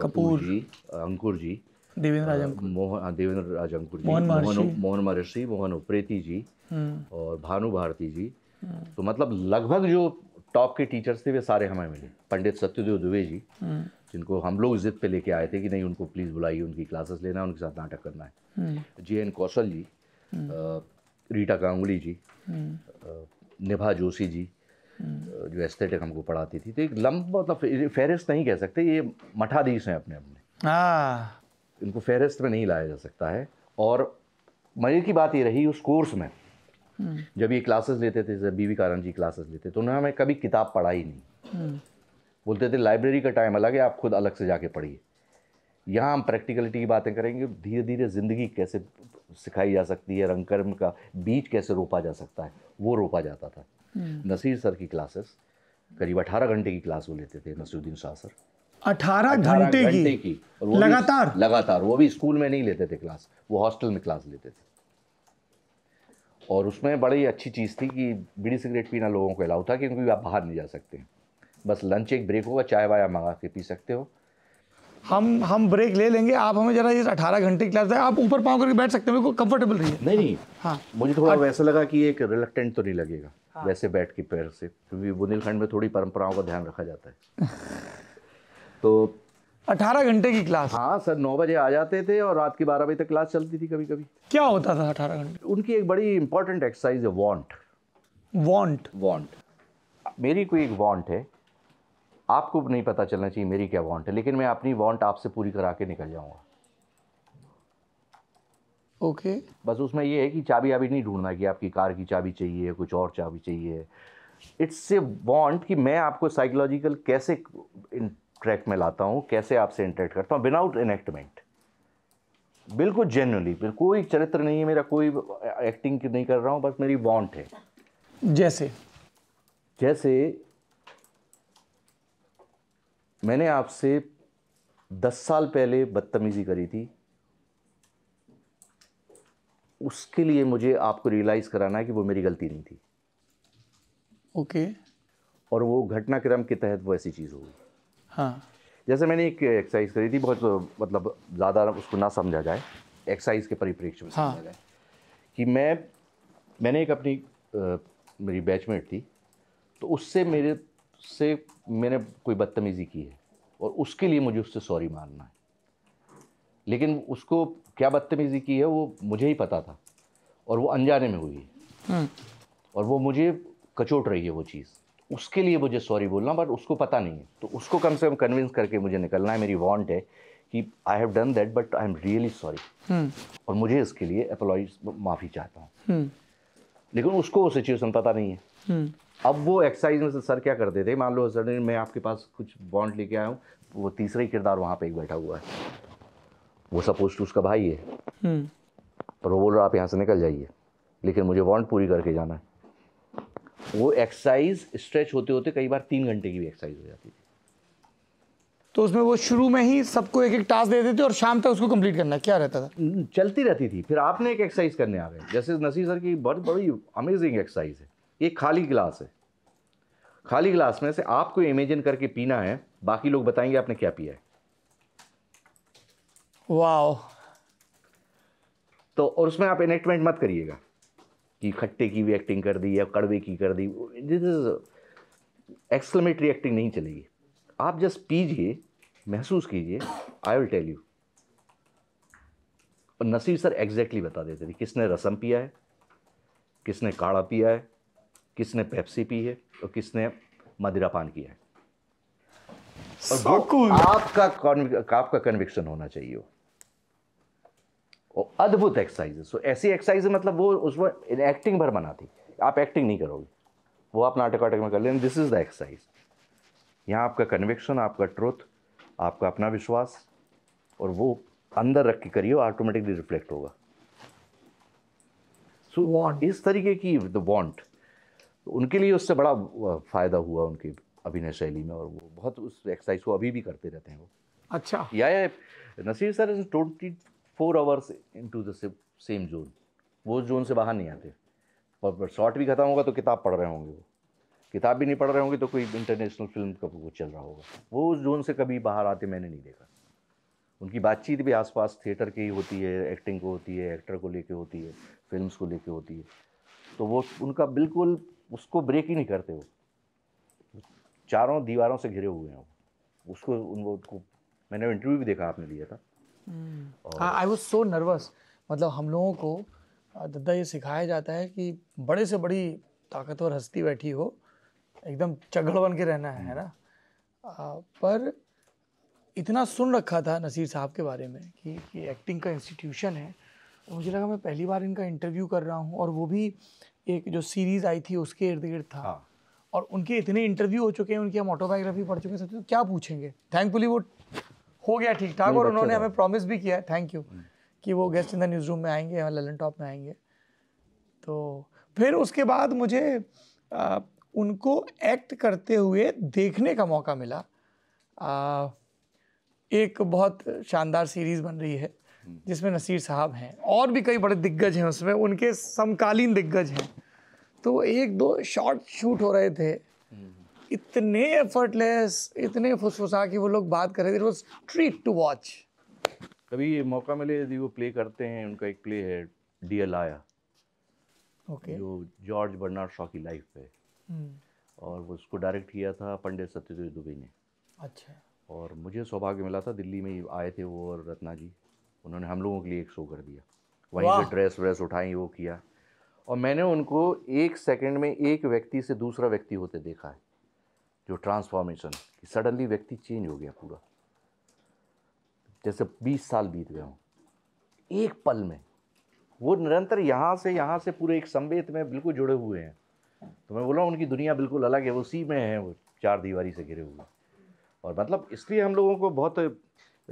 कपूर जी अंकुर जी देवेंद्र मोहन हाँ, देवेंद्र राज अंकुर जी मोहन मोहन महर्षि मोहन उप्रेती जी हम्म। और भानु भारती जी हम्म। तो मतलब लगभग जो टॉप के टीचर्स थे वे सारे हमें मिले पंडित सत्यदेव दुबे जी हम्म। जिनको हम लोग जिद पे लेके आए थे कि नहीं उनको प्लीज़ बुलाइए उनकी क्लासेस लेना उनके साथ नाटक करना है जे एन कौशल जी रीटा गांगुली जी निभा जोशी जी जो एस्थेटिक हमको पढ़ाती थी तो एक लंबा मतलब फहरिस्त नहीं कह सकते ये मठाधीश हैं अपने अपने हाँ। इनको फहरिस्त में नहीं लाया जा सकता है और मज़े की बात ये रही उस कोर्स में हम्म। जब ये क्लासेस लेते थे जब बीवी कारण जी क्लासेस लेते तो उन्होंने हमें कभी किताब पढ़ाई नहीं हम्म। बोलते थे लाइब्रेरी का टाइम अलग है आप खुद अलग से जाके पढ़िए यहाँ हम प्रैक्टिकलिटी की बातें करेंगे धीरे धीरे ज़िंदगी कैसे सिखाई जा सकती है रंगकर्म का बीज कैसे रोपा जा सकता है वो रोपा जाता था Hmm. नसीर सर की क्लासेस करीब अठारह घंटे की क्लास वो लेते थे नसरुद्दीन शाह सर अठारह घंटे की, की। और वो लगातार लगातार वो भी स्कूल में नहीं लेते थे क्लास वो हॉस्टल में क्लास लेते थे और उसमें बड़ी अच्छी चीज़ थी कि बीड़ी सिगरेट पीना लोगों को अलाउ था क्योंकि आप बाहर नहीं जा सकते बस लंच एक ब्रेक होगा चाय वाया मंगा के पी सकते हो हम हम ब्रेक ले लेंगे आप हमें जरा ये अठारह घंटे की क्लास आप ऊपर पाँव करके बैठ सकते हैं मेरे को कंफर्टेबल रही है नहीं नहीं हाँ मुझे थोड़ा वैसा लगा कि एक रिलेक्टेंट तो नहीं लगेगा हाँ। वैसे बैठ के पैर से क्योंकि बुंदेलखंड में थोड़ी परंपराओं का ध्यान रखा जाता है [LAUGHS] तो अठारह घंटे की क्लास हाँ सर नौ बजे आ जाते थे और रात के बारह बजे तक क्लास चलती थी कभी कभी क्या होता था अठारह घंटे उनकी एक बड़ी इंपॉर्टेंट एक्सरसाइज है वॉन्ट वॉन्ट वॉन्ट मेरी कोई एक वॉन्ट है आपको नहीं पता चलना चाहिए मेरी क्या वांट है लेकिन मैं अपनी वांट आपसे पूरी करा के निकल जाऊंगा ओके okay. बस उसमें ये है कि चाबी अभी नहीं ढूंढना कि आपकी कार की चाबी चाहिए कुछ और चाबी चाहिए इट्स ए वांट कि मैं आपको साइकोलॉजिकल कैसे इंट्रैक्ट में लाता हूँ कैसे आपसे इंट्रैक्ट करता हूँ विनाउट इनेक्टमेंट बिल्कुल जेन्यूनली कोई चरित्र नहीं है मेरा कोई एक्टिंग नहीं कर रहा हूँ बस मेरी वांट है जैसे जैसे मैंने आपसे दस साल पहले बदतमीज़ी करी थी उसके लिए मुझे आपको रियलाइज़ कराना है कि वो मेरी गलती नहीं थी ओके okay. और वो घटनाक्रम के तहत वो ऐसी चीज़ होगी हाँ जैसे मैंने एक एक्सरसाइज करी थी बहुत मतलब ज़्यादा उसको ना समझा जाए एक्सरसाइज के परिप्रेक्ष्य में हाँ। समझा जाए कि मैं मैंने एक अपनी आ, मेरी बैचमेट थी तो उससे मेरे से मैंने कोई बदतमीज़ी की है और उसके लिए मुझे उससे सॉरी मानना है लेकिन उसको क्या बदतमीज़ी की है वो मुझे ही पता था और वो अनजाने में हुई है हम्म। और वो मुझे कचोट रही है वो चीज़ उसके लिए मुझे सॉरी बोलना बट उसको पता नहीं है तो उसको कम से कम कन्विंस करके मुझे निकलना है मेरी वांट है कि I have done that but I am really sorry और मुझे इसके लिए अपलॉइज माफ़ी चाहता हूँ हम्म। लेकिन उसको वो सिचुएसन पता नहीं है हम्म। अब वो एक्सरसाइज में सर क्या करते थे मान लो सर मैं आपके पास कुछ बॉन्ड लेके आया हूँ वो तीसरा ही किरदार वहाँ पे एक बैठा हुआ है वो सपोज टू उसका भाई है पर हम्म। वो बोल रहा आप यहाँ से निकल जाइए लेकिन मुझे बॉन्ड पूरी करके जाना है वो एक्सरसाइज स्ट्रेच होते होते कई बार तीन घंटे की भी एक्सरसाइज हो जाती थी तो उसमें वो शुरू में ही सबको एक एक टास्क दे देते और शाम तक उसको कंप्लीट करना क्या रहता था चलती रहती थी फिर आपने एक एक्सरसाइज करने आ गए जैसे नसीर सर की बहुत बड़ी अमेजिंग एक्सरसाइज है ये खाली गिलास है खाली गिलास में से आपको इमेजिन करके पीना है बाकी लोग बताएंगे आपने क्या पिया है वाओ तो और उसमें आप इनेक्टमेंट मत करिएगा कि खट्टे की भी एक्टिंग कर दी या कड़वे की कर दी दिस इज एक्सलमेटरी एक्टिंग नहीं चलेगी आप जस्ट पीजिए महसूस कीजिए आई विल टेल यू और नसीब सर एग्जैक्टली exactly बता देते थे किसने रसम पिया है किसने काढ़ा पिया है किसने पेप्सी पी है और किसने मदिरा पान किया है और आपका आपका कन्विक्शन होना चाहिए और अद्भुत एक्सरसाइज सो ऐसी एक्सरसाइज मतलब वो उसमें एक्टिंग भर बना थी आप एक्टिंग नहीं करोगे वो आप नाटक वाटक में कर लेना दिस इज द एक्सरसाइज यहाँ आपका कन्विक्शन आपका ट्रुथ आपका अपना विश्वास और वो अंदर रख के करिए ऑटोमेटिकली रिफ्लेक्ट होगा सो so, want. इस तरीके की द वांट तो उनके लिए उससे बड़ा फ़ायदा हुआ उनकी अभिनय शैली में और वो बहुत उस एक्सरसाइज को अभी भी करते रहते हैं वो अच्छा या, या Naseer sir is twenty four hours into the same zone वो जोन से बाहर नहीं आते और शॉर्ट भी ख़त्म होगा तो किताब पढ़ रहे होंगे वो किताब भी नहीं पढ़ रहे होंगे तो कोई इंटरनेशनल फिल्म का वो चल रहा होगा वो उस जोन से कभी बाहर आते मैंने नहीं देखा उनकी बातचीत भी आसपास थिएटर की होती है एक्टिंग को होती है एक्टर को लेके होती है फिल्म्स को लेके होती है तो वो उनका बिल्कुल उसको ब्रेक ही नहीं करते वो चारों दीवारों से घिरे हुए हैं वो उसको उनको मैंने इंटरव्यू भी देखा आपने लिया था आई वॉज सो नर्वस मतलब हम लोगों को दद्दा ये सिखाया जाता है कि बड़े से बड़ी ताकतवर हस्ती बैठी हो एकदम चगड़ बन के रहना है ना हम्म। आ, पर इतना सुन रखा था नसीर साहब के बारे में कि, कि एक्टिंग का इंस्टीट्यूशन है मुझे लगा मैं पहली बार इनका इंटरव्यू कर रहा हूँ और वो भी एक जो सीरीज आई थी उसके इर्द गिर्द था हाँ। और उनके इतने इंटरव्यू हो चुके हैं उनकी हम ऑटोबायोग्राफी पढ़ चुके हैं तो क्या पूछेंगे थैंकफुली वो हो गया ठीक ठाक और उन्होंने हमें प्रॉमिस भी किया थैंक यू हम्म। कि वो guest in the news room में आएंगे ललन टॉप में आएंगे तो फिर उसके बाद मुझे आ, उनको एक्ट करते हुए देखने का मौका मिला आ, एक बहुत शानदार सीरीज़ बन रही है जिसमें नसीर साहब हैं और भी कई बड़े दिग्गज हैं उसमें उनके समकालीन दिग्गज हैं तो एक दो शॉर्ट शूट हो रहे थे इतने एफर्टलेस इतने फुसफुसा कि वो लोग बात कर रहे थे it was treat to watch कभी ये मौका मिले यदि वो प्ले करते हैं उनका एक प्ले है डी एल आया ओके okay. जो जॉर्ज बर्नार्ड शॉ की लाइफ पे hmm। और वो उसको डायरेक्ट किया था पंडित सत्यदेव दुबे ने अच्छा और मुझे सौभाग्य मिला था दिल्ली में आए थे वो और रत्ना जी उन्होंने हम लोगों के लिए एक शो कर दिया वहीं पर ड्रेस व्रेस उठाई वो किया और मैंने उनको एक सेकंड में एक व्यक्ति से दूसरा व्यक्ति होते देखा है जो ट्रांसफॉर्मेशन कि सडनली व्यक्ति चेंज हो गया पूरा जैसे 20 साल बीत गए हों एक पल में वो निरंतर यहाँ से यहाँ से पूरे एक संवेद में बिल्कुल जुड़े हुए हैं तो मैं बोला उनकी दुनिया बिल्कुल अलग है वो सी में है वो चार दीवारी से घिरे हुए और मतलब इसलिए हम लोगों को बहुत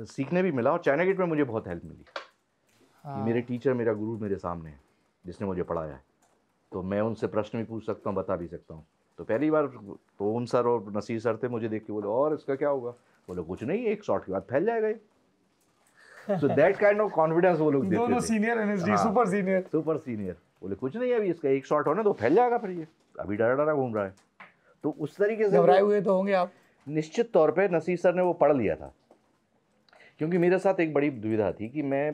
सीखने भी मिला और चाइना गेट में मुझे बहुत हेल्प मिली हाँ। मेरे टीचर मेरा गुरु मेरे सामने है जिसने मुझे पढ़ाया है तो मैं उनसे प्रश्न भी पूछ सकता हूँ बता भी सकता हूँ तो पहली बार तो उन सर और नसीर सर थे मुझे देख के बोले और इसका क्या होगा बोले कुछ नहीं एक शॉट के बाद फैल जाएगा so that kind of confidence वो लोग देते दोनों senior NSD super senior super senior बोले कुछ नहीं अभी इसका एक शॉट होना तो फैल जाएगा फिर ये अभी डरा डरा घूम रहा है तो उस तरीके से घबराए हुए तो होंगे आप निश्चित तौर पे नसीर सर ने वो पढ़ लिया था क्योंकि मेरे साथ एक बड़ी दुविधा थी कि मैं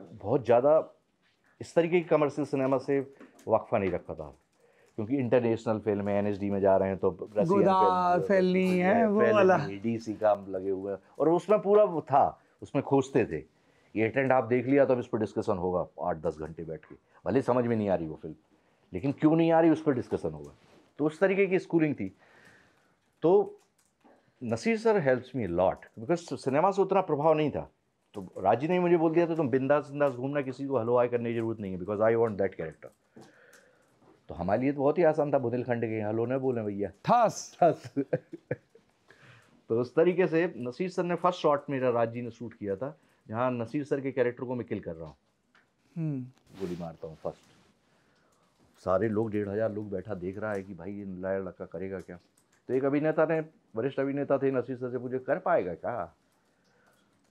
बहुत ज़्यादा इस तरीके की कमर्शियल सिनेमा से वाकफा नहीं रखता था क्योंकि इंटरनेशनल फिल्म है डी में जा रहे हैं तो फैलनी है वो वाला डीसी का लगे हुए हैं और उसमें पूरा वो था उसमें खोजते थे ये अटेंड आप देख लिया तो अब इस पर डिस्कशन होगा आठ दस घंटे बैठ के भले समझ में नहीं आ रही वो फिल्म लेकिन क्यों नहीं आ रही उस पर डिस्कशन होगा तो उस तरीके की स्कूलिंग थी तो Naseer sir helps me lot because cinema से उतना प्रभाव नहीं था तो राजी ने मुझे बोल दिया था तुम बिंदास बिंदास घूमना किसी को हलवाई करने की जरूरत नहीं है because I want that character तो हमारे लिए तो बहुत ही आसान था बुंदेलखंड के हलो ने बोले भैया थास थास [LAUGHS] तो उस तरीके से नसीर सर ने फर्स्ट शॉट मेरा राजी ने शूट किया था जहाँ नसीर सर के कैरेक्टर को मैं किल कर रहा हूँ हम्म। गोली मारता हूँ फर्स्ट सारे लोग डेढ़ हज़ार लोग बैठा देख रहा है कि भाई इन लड़का करेगा क्या तो एक अभिनेता ने वरिष्ठ अभिनेता थे नसीर सर से पूछे कर पाएगा क्या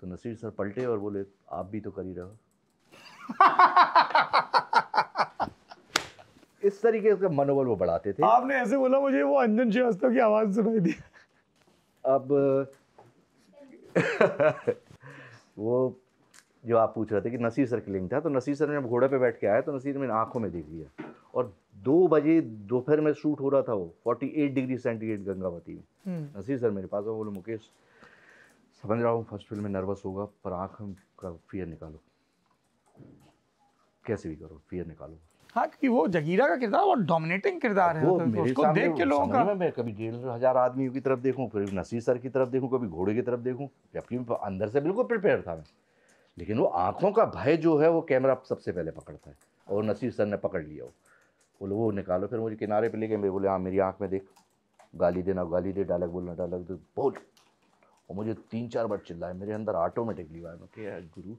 तो नसीर सर पलटे और बोले आप भी तो कर ही रहो [LAUGHS] इस तरीके का मनोबल वो बढ़ाते थे आपने ऐसे बोला मुझे वो अंजन श्रीवास्तव की आवाज़ सुनाई दी अब [LAUGHS] वो जो आप पूछ रहे थे कि नसीर सर की लिंक था तो नसीर सर ने जब घोड़े पे बैठ के आया तो नसीर मैंने आंखों में देख लिया और दो बजे दोपहर में शूट हो रहा था वो forty eight degree centigrade Gangavati में हम्म। नसीर सर मेरे पास बोलो मुकेश समझ रहा हूँ फर्स्ट फिल्म में नर्वस होगा पर आँख का फियर निकालो कैसे भी करो फियर निकालो हाँ क्योंकि वो जगीरा का किरदार और डोमिनेटिंग किरदार है तो उसको देख के लोगों का मैं कभी डेढ़ हजार आदमियों की तरफ देखूं फिर नसीर सर की तरफ देखूं कभी घोड़े की तरफ देखूं जबकि अंदर से बिल्कुल प्रिपेयर था मैं लेकिन वो आँखों का भय जो है वो कैमरा सबसे पहले पकड़ता है और नसीर सर ने पकड़ लिया वो बोले वो निकालो फिर मुझे किनारे पे ले गए मेरे बोले हाँ मेरी आँख में देख गाली देना गाली दे डालक बोलना डालक दे बोल और मुझे तीन चार बार चिल्लाए मेरे अंदर ऑटोमेटिकली आया मैं गुरु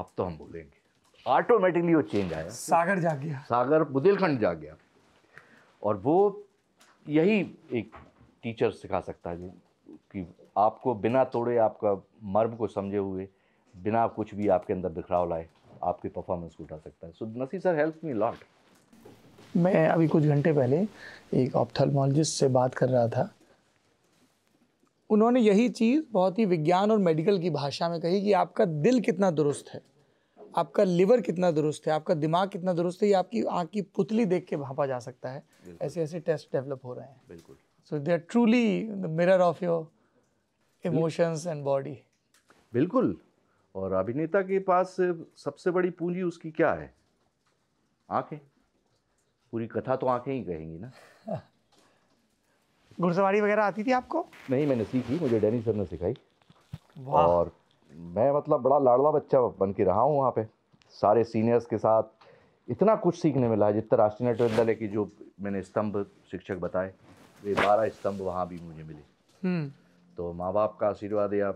अब तो हम बोलेंगे ऑटोमेटिकली वो चेंज आया सागर जा गया सागर बुदेलखंड जा गया और वो यही एक टीचर सिखा सकता है कि आपको बिना तोड़े आपका मर्म को समझे हुए बिना कुछ भी आपके अंदर बिखराव लाए आपकी परफॉर्मेंस को उठा सकता है सो नसी सर हेल्प मी लॉट मैं अभी कुछ घंटे पहले एक ऑप्थलमोलॉजिस्ट से बात कर रहा था उन्होंने यही चीज़ बहुत ही विज्ञान और मेडिकल की भाषा में कही कि आपका दिल कितना दुरुस्त है आपका लिवर कितना दुरुस्त है आपका दिमाग कितना दुरुस्त है ये आपकी आँख की पुतली देख के भापा जा सकता है ऐसे ऐसे टेस्ट डेवलप हो रहे हैं बिल्कुल so they are truly the mirror of your emotions and body बिल्कुल और अभिनेता के पास सबसे बड़ी पूंजी उसकी क्या है आंखें पूरी कथा तो आंखें ही कहेंगी ना [LAUGHS] घुड़सवारी वगैरह आती थी आपको नहीं मैंने सीखी मुझे डैनी सर ने सिखाई और मैं मतलब बड़ा लाड़वा बच्चा बन के रहा हूँ वहाँ पे सारे सीनियर्स के साथ इतना कुछ सीखने मिला है जितना राष्ट्रीय नाट्य विद्यालय के जो मैंने स्तंभ शिक्षक बताए वे बारह स्तंभ वहाँ भी मुझे मिले हम्म। तो माँ बाप का आशीर्वाद या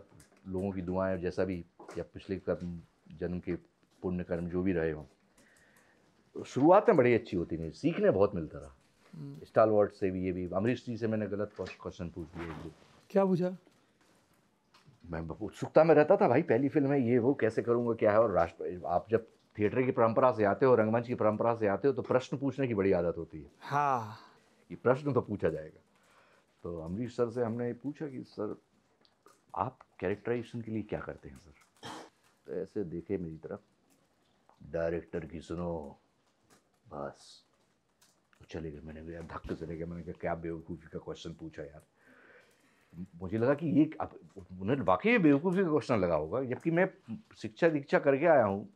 लोगों की दुआएं जैसा भी या पिछले कर्म जन्म के पुण्य कर्म जो भी रहे हों में बड़ी अच्छी होती थी सीखने बहुत मिलता रहा हम्म। स्टाल वर्ड से भी ये भी अमरीश जी से मैंने गलत क्वेश्चन पूछ दिए क्या पूछा मैं उत्सुकता में रहता था भाई पहली फिल्म है ये वो कैसे करूँगा क्या है और राष्ट्र आप जब थिएटर की परंपरा से आते हो रंगमंच की परंपरा से आते हो तो प्रश्न पूछने की बड़ी आदत होती है हाँ ये प्रश्न तो पूछा जाएगा तो अमरीश सर से हमने पूछा कि सर आप कैरेक्टराइजेशन के लिए क्या करते हैं सर ऐसे देखे मेरी तरफ डायरेक्टर की सुनो बस चले गए मैंने यार धक्के चले गए मैंने कहा क्या बेवकूफ़ी का क्वेश्चन पूछा यार मुझे लगा कि ये उन्हें वाकई बेवकूफ़ी का क्वेश्चन लगा होगा जबकि मैं शिक्षा दीक्षा करके आया हूँ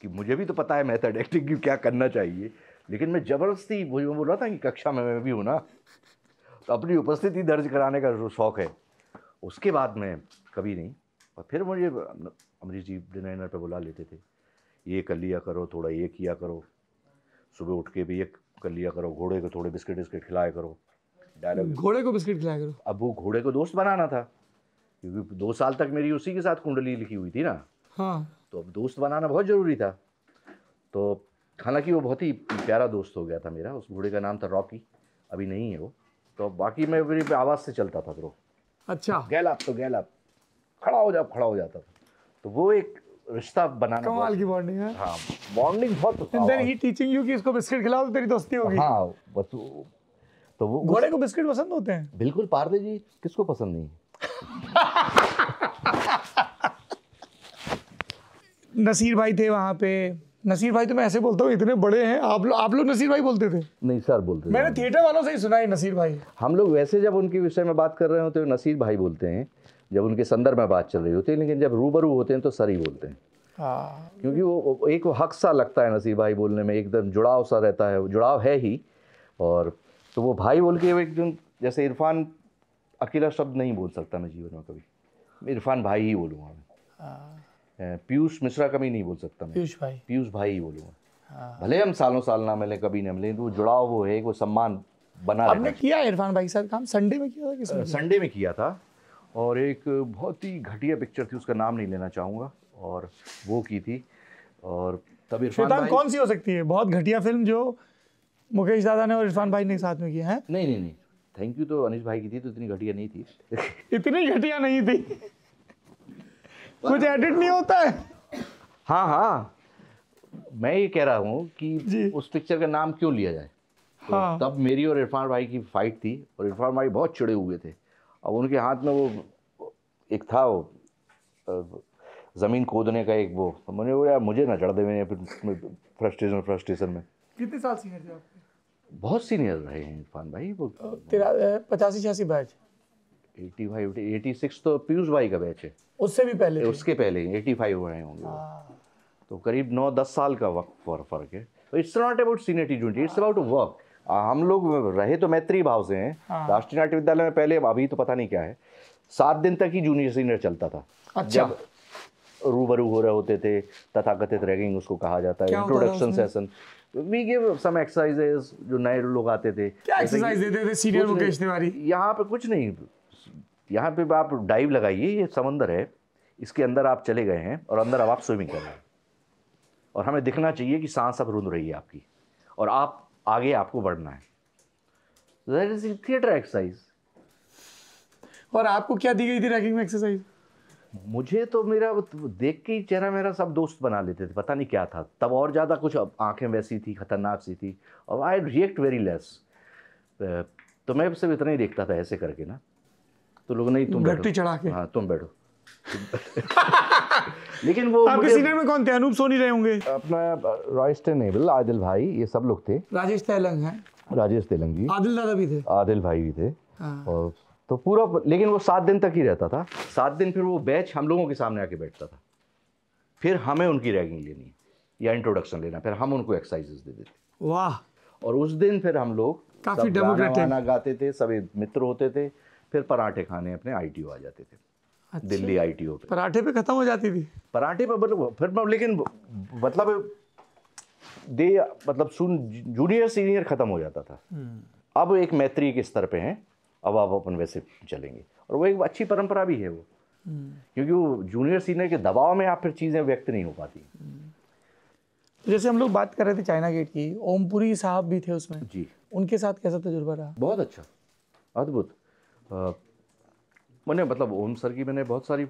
कि मुझे भी तो पता है मैथड एक्टिंग की क्या करना चाहिए लेकिन मैं ज़बरदस्ती मुझे बोल रहा था कि कक्षा में मैं भी हूँ ना तो अपनी उपस्थिति दर्ज कराने का शौक़ है उसके बाद मैं कभी नहीं और फिर मुझे अमरीश जी डिनाइनर पे बुला लेते थे ये कर लिया करो थोड़ा ये किया करो सुबह उठ के भी ये कर लिया करो घोड़े को थोड़े बिस्किट विस्किट खिलाया करो डायलॉग घोड़े को बिस्किट खिलाया करो अब वो घोड़े को दोस्त बनाना था क्योंकि दो साल तक मेरी उसी के साथ कुंडली लिखी हुई थी ना हाँ तो अब दोस्त बनाना बहुत ज़रूरी था तो हालांकि वो बहुत ही प्यारा दोस्त हो गया था मेरा उस घोड़े का नाम था रॉकी अभी नहीं है वो तो बाकी मैं मेरी आवाज़ से चलता था ब्रो अच्छा गैलाप तो गैलाप खड़ा हो जा खड़ा हो जाता था तो वो एक रिश्ता बनाना कमाल की बॉन्डिंग है हाँ बॉन्डिंग बहुत देन ही टीचिंग यू कि इसको बिस्किट खिलाओ तो तेरी दोस्ती होगी हाँ बस तो वो घोड़े को बिस्किट पसंद होते हैं बिल्कुल पार्दे जी किसको पसंद नहीं [LAUGHS] नसीर भाई थे वहाँ पे नसीर भाई तो मैं ऐसे बोलता हूँ इतने बड़े हैं आप लोग आप लोग नसीर भाई बोलते थे नहीं सर बोलते मैंने थिएटर वालों से ही सुना है नसीर भाई हम लोग वैसे जब उनके विषय में बात कर रहे हो तो नसीर भाई बोलते हैं जब उनके संदर्भ में बात चल रही होती है लेकिन जब रूबरू होते हैं तो सर ही बोलते हैं हाँ। क्योंकि वो एक वो हक सा लगता है नसीब भाई बोलने में एकदम जुड़ाव सा रहता है जुड़ाव है ही और तो वो भाई बोल के एक दिन जैसे इरफान अकेला शब्द नहीं बोल सकता मैं जीवन में कभी इरफान भाई ही बोलूँगा मैं हाँ। पीयूष मिश्रा कभी नहीं बोल सकता मैं पीयूष भाई पीयूष भाई ही बोलूँगा हाँ। भले हम सालों साल ना मिले कभी ना मिले तो वो जुड़ाव वो है वो सम्मान बना आपने किया इरफान भाई के साथ काम संडे में किया था संडे में किया था और एक बहुत ही घटिया पिक्चर थी उसका नाम नहीं लेना चाहूँगा और वो की थी और तब इरफान कौन सी हो सकती है बहुत घटिया फिल्म जो मुकेश दादा ने और इरफान भाई ने साथ में किया है नहीं नहीं नहीं थैंक यू तो अनिश भाई की थी तो इतनी घटिया नहीं थी [LAUGHS] इतनी घटिया नहीं थी [LAUGHS] कुछ एडिट नहीं होता है हाँ हाँ मैं ये कह रहा हूँ कि उस पिक्चर का नाम क्यों लिया जाए तो हाँ। तब मेरी और इरफान भाई की फाइट थी और इरफान भाई बहुत चिड़े हुए थे अब उनके हाथ में वो एक था वो ज़मीन खोदने का एक वो तो मैंने बोला यार मुझे ना चढ़ दे मैंने फिर फ्रस्ट्रेशन फ्रस्ट्रेशन में कितने साल सीनियर थे आपके बहुत सीनियर रहे हैं इरफान भाई वो पचासी छियासी batch eighty five eighty six तो पीयूष भाई का बैच है उससे भी पहले उसके पहले एटी फाइव रहे होंगे हाँ। तो करीब नौ दस साल का वक्त फर्क है it's not about senior T twenty it's about work हम लोग रहे तो मैत्री भाव से हैं हाँ। राष्ट्रीय नाट्य विद्यालय में पहले अभी तो पता नहीं क्या है सात दिन तक ही जूनियर सीनियर चलता था अच्छा। जब रूबरू हो रहे होते थे तथाकथित रैगिंग उसको कहा जाता है introduction session we give some exercises जो नए लोग आते थे क्या एक्सरसाइज देते थे सीनियर मुकेश तिवारी यहाँ पे कुछ नहीं यहाँ पे आप डाइव लगाइए ये समंदर है इसके अंदर आप चले गए हैं और अंदर अब आप स्विमिंग कर रहे हैं और हमें दिखना चाहिए कि सांस अब रुंद रही है आपकी और आप आगे आपको बढ़ना है दैट इज थिएटर एक्सरसाइज और आपको क्या दी गई थी रैकिंग में एक्सरसाइज मुझे तो मेरा तो देख के ही चेहरा मेरा सब दोस्त बना लेते थे पता नहीं क्या था तब और ज़्यादा कुछ आंखें वैसी थी खतरनाक सी थी और आई रिएक्ट वेरी लेस तो मैं सिर्फ इतना ही देखता था ऐसे करके ना तो लोग नहीं तुम बैठो चढ़ा के हाँ तुम बैठो [LAUGHS] लेकिन वो आपके सीनियर में कौन थे अनूप सोनी रहे होंगे अपना रॉयस्टर नेवल आदिल भाई ये सब लोग थे राजेश तेलंग हैं राजेश तेलंग जी आदिल दादा भी थे आदिल भाई भी थे हाँ। और तो पूरा लेकिन वो सात दिन तक ही रहता था सात दिन फिर वो बैच हम लोगों के सामने आके बैठता था फिर हमें उनकी रैगिंग लेनी या इंट्रोडक्शन लेना फिर हम उनको एक्सरसाइजेस दे देते वाह और उस दिन फिर हम लोग काफी डेमोक्रेटिक गाते थे सभी मित्र होते थे फिर पराठे खाने अपने आईटीओ आ जाते थे अच्छा। दिल्ली टी पे पराठे पे खत्म हो जाती थी पराठे पे मतलब फिर लेकिन मतलब दे मतलब सुन जूनियर सीनियर ख़त्म हो जाता था हम्म। अब एक मैत्री के स्तर पे हैं अब आप अपन वैसे चलेंगे और वो एक अच्छी परंपरा भी है वो हम्म। क्योंकि वो जूनियर सीनियर के दबाव में आप फिर चीज़ें व्यक्त नहीं हो पाती हम्म। तो जैसे हम लोग बात कर रहे थे चाइना गेट की ओमपुरी साहब भी थे उसमें जी उनके साथ कैसा तजुर्बा रहा बहुत अच्छा अद्भुत मैंने मतलब ओम सर की मैंने बहुत सारी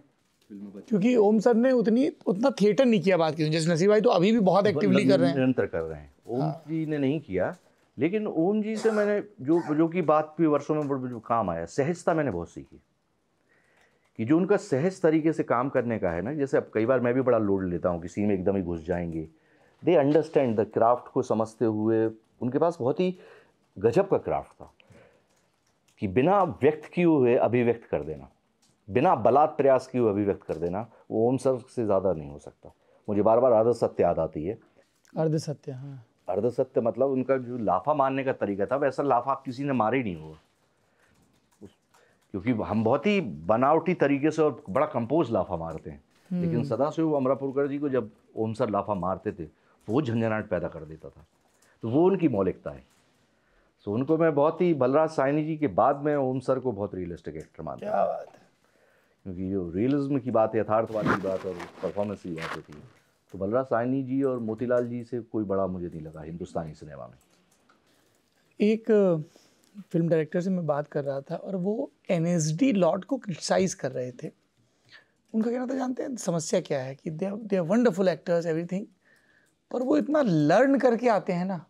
क्योंकि ओम सर ने उतनी उतना थिएटर नहीं किया बात की जैसे नसीब भाई तो अभी भी बहुत एक्टिवली कर रहे हैं निरंतर कर रहे हैं ओम हाँ। जी ने नहीं किया लेकिन ओम जी से मैंने जो जो कि बात भी वर्षों में जो काम आया सहजता मैंने बहुत सीखी कि जो उनका सहज तरीके से काम करने का है ना जैसे अब कई बार मैं भी बड़ा लोड लेता हूँ किसी में एकदम ही घुस जाएंगे दे अंडरस्टैंड द क्राफ्ट को समझते हुए उनके पास बहुत ही गजब का क्राफ्ट था कि बिना व्यक्त किए हुए अभिव्यक्त कर देना बिना बलात् प्रयास किए हुए अभिव्यक्त कर देना वो ओम सर्व से ज़्यादा नहीं हो सकता मुझे बार बार अर्ध सत्य याद आती है अर्ध सत्य हाँ अर्ध सत्य मतलब उनका जो लाफा मारने का तरीका था वैसा लाफा किसी ने मारे नहीं हुआ क्योंकि हम बहुत ही बनावटी तरीके से और बड़ा कंपोज लाफा मारते हैं हम्म। लेकिन सदा से वो अमरापुरकर जी को जब ओम सर लाफा मारते थे वो झंझनाट पैदा कर देता था तो वो उनकी मौलिकता है सो उनको मैं बहुत ही बलराज साइनी जी के बाद में ओम सर को बहुत रियलिस्टिक एक्टर मानता क्या बात है क्योंकि जो रियलिज्म की बात यथार्थवाद की बात और परफॉर्मेंस की बात होती है तो बलराज साइनी जी और मोतीलाल जी से कोई बड़ा मुझे नहीं लगा हिंदुस्तानी सिनेमा में एक फिल्म डायरेक्टर से मैं बात कर रहा था और वो एन एस डी लॉट को क्रिटिसाइज कर रहे थे उनका कहना था जानते हैं समस्या क्या है कि they are wonderful actors everything पर वो इतना लर्न करके आते हैं ना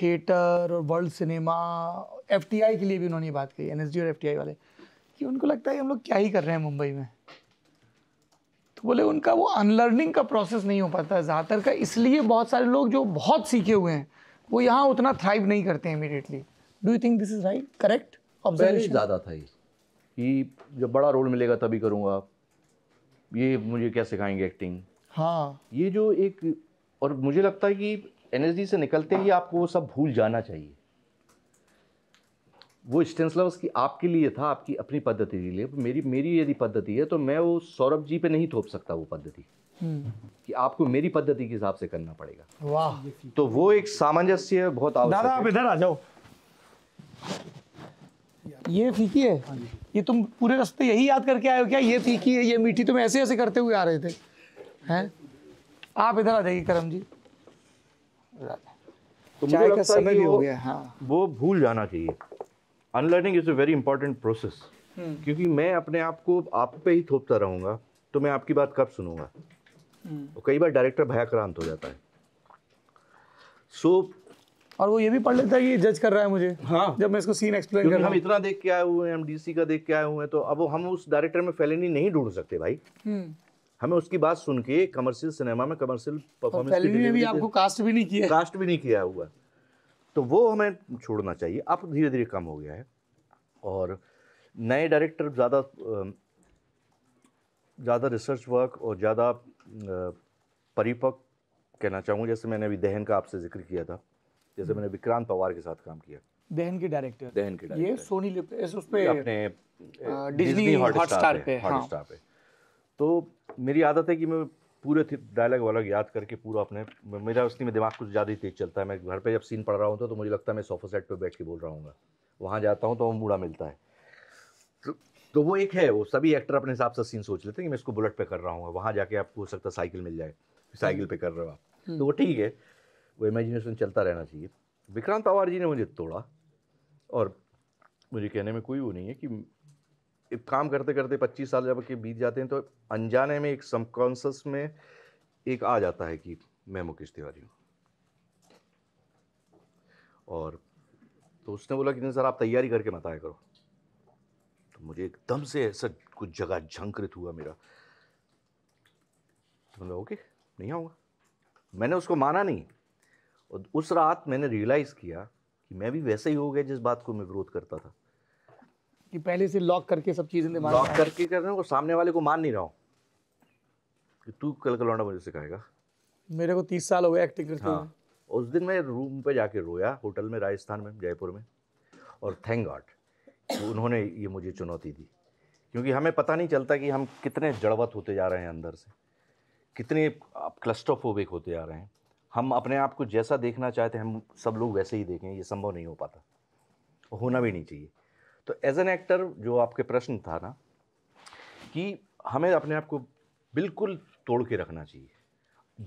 थिएटर और वर्ल्ड सिनेमा एफ के लिए भी उन्होंने बात कही एन और एफ वाले कि उनको लगता है हम लोग क्या ही कर रहे हैं मुंबई में तो बोले उनका वो अनलर्निंग का प्रोसेस नहीं हो पाता ज़्यादातर का इसलिए बहुत सारे लोग जो बहुत सीखे हुए हैं वो यहाँ उतना थ्राइव नहीं करते हैं immediately do you think this is right correct observation ज़्यादा था ये कि जब बड़ा रोल मिलेगा तभी करूँगा ये मुझे क्या सिखाएंगे एक्टिंग हाँ ये जो एक और मुझे लगता है कि एनर्जी से निकलते ही आपको वो सब भूल जाना चाहिए वो स्टेंसलर्स की आपके लिए था आपकी अपनी पद्धति के लिए मेरी मेरी यदि पद्धति है तो मैं वो सौरभ जी पे नहीं थोप सकता वो पद्धति हम्म। कि आपको मेरी पद्धति के हिसाब से करना पड़ेगा वाह तो वो एक सामंजस्य बहुत दादा आप इधर आ जाओ ये फीकी है हाँ ये तुम पूरे रास्ते यही याद करके आए हो क्या ये फीकी है ये मीठी तुम तो ऐसे ऐसे करते हुए आ रहे थे हैं आप इधर आ जाइए करम जी तो मुझे लगता समय भी हो गया हाँ वो भूल जाना चाहिए unlearning is a very important process क्योंकि मैं अपने आप को आप पे ही थोपता रहूंगा तो मैं आपकी बात कब सुनूंगा तो कई बार डायरेक्टर भयाक्रांत हो जाता है सो so, और वो ये भी पढ़ लेता है कि जज कर रहा है मुझे हाँ जब मैं इसको सीन एक्सप्लेन कर हम इतना देख के आए हुए हैं हम डीसी का देख के आए हुए हैं तो अब हम उस डायरेक्टर में फैलनी नहीं ढूंढ सकते भाई हम्म। हमें उसकी बात सुन के कमर्शियल सिनेमा में कमर्शियल परफॉर्मेंस भी, भी आपको कास्ट भी नहीं किया कास्ट भी नहीं किया हुआ तो वो हमें छोड़ना चाहिए अब धीरे धीरे कम हो गया है और नए डायरेक्टर ज़्यादा ज़्यादा रिसर्च वर्क और ज़्यादा परिपक्व कहना चाहूँगा जैसे मैंने अभी दहन का आपसे जिक्र किया था जैसे हम्म। मैंने विक्रांत पवार के साथ काम किया दहन के डायरेक्टर दहन के डायरेक्टर ये सोनी लिप्ट उस पर अपने डिज्नी हॉटस्टार पे हॉटस्टार पे हाँ। तो मेरी आदत है कि मैं पूरे डायलॉग वालॉग याद करके पूरा अपने मेरा उसलिए में दिमाग कुछ ज़्यादा ही तेज़ चलता है मैं घर पे जब सीन पढ़ रहा हूँ तो मुझे लगता है मैं सोफा सेट पर बैठ के बोल रहा हूँ वहाँ जाता हूँ तो वो मूड़ा मिलता है तो, तो वो एक है वो सभी एक्टर अपने हिसाब से सीन सोच लेते हैं कि मैं इसको बुलेट पे कर रहा हूँ वहाँ जाके आपको हो सकता है साइकिल मिल जाए साइकिल पे कर रहे हो आप हम्म। तो वो ठीक है वो इमेजिनेशन चलता रहना चाहिए विक्रांत पवार जी ने मुझे तोड़ा और मुझे कहने में कोई वो नहीं है कि काम करते करते 25 साल जब के बीत जाते हैं तो अनजाने में एक सबकॉन्सियस में एक आ जाता है कि मैं मुकेश तिवारी हूँ और तो उसने बोला कि नहीं सर आप तैयारी करके मत आया करो तो मुझे एकदम से ऐसा कुछ जगह झंकृत हुआ मेरा तो मैं ओके नहीं आऊँगा मैंने उसको माना नहीं और उस रात मैंने रियलाइज़ किया कि मैं भी वैसे ही हो गया जिस बात को मैं विरोध करता था कि पहले से लॉक करके सब चीज़ें दिमाग लॉक करके कर रहे हो सामने वाले को मान नहीं रहा हूँ कि तू कल का लौंडा मुझे सिखाएगा मेरे को तीस साल हो गए एक्टिंग करते हाँ उस दिन मैं रूम पे जाके रोया होटल में राजस्थान में जयपुर में और थैंक गॉड उन्होंने ये मुझे चुनौती दी क्योंकि हमें पता नहीं चलता कि हम कितने जड़वत होते जा रहे हैं अंदर से कितने क्लस्टोफोबिक होते जा रहे हैं हम अपने आप को जैसा देखना चाहते हैं हम सब लोग वैसे ही देखें ये संभव नहीं हो पाता होना भी नहीं चाहिए तो एज एन एक्टर जो आपके प्रश्न था ना कि हमें अपने आप को बिल्कुल तोड़ के रखना चाहिए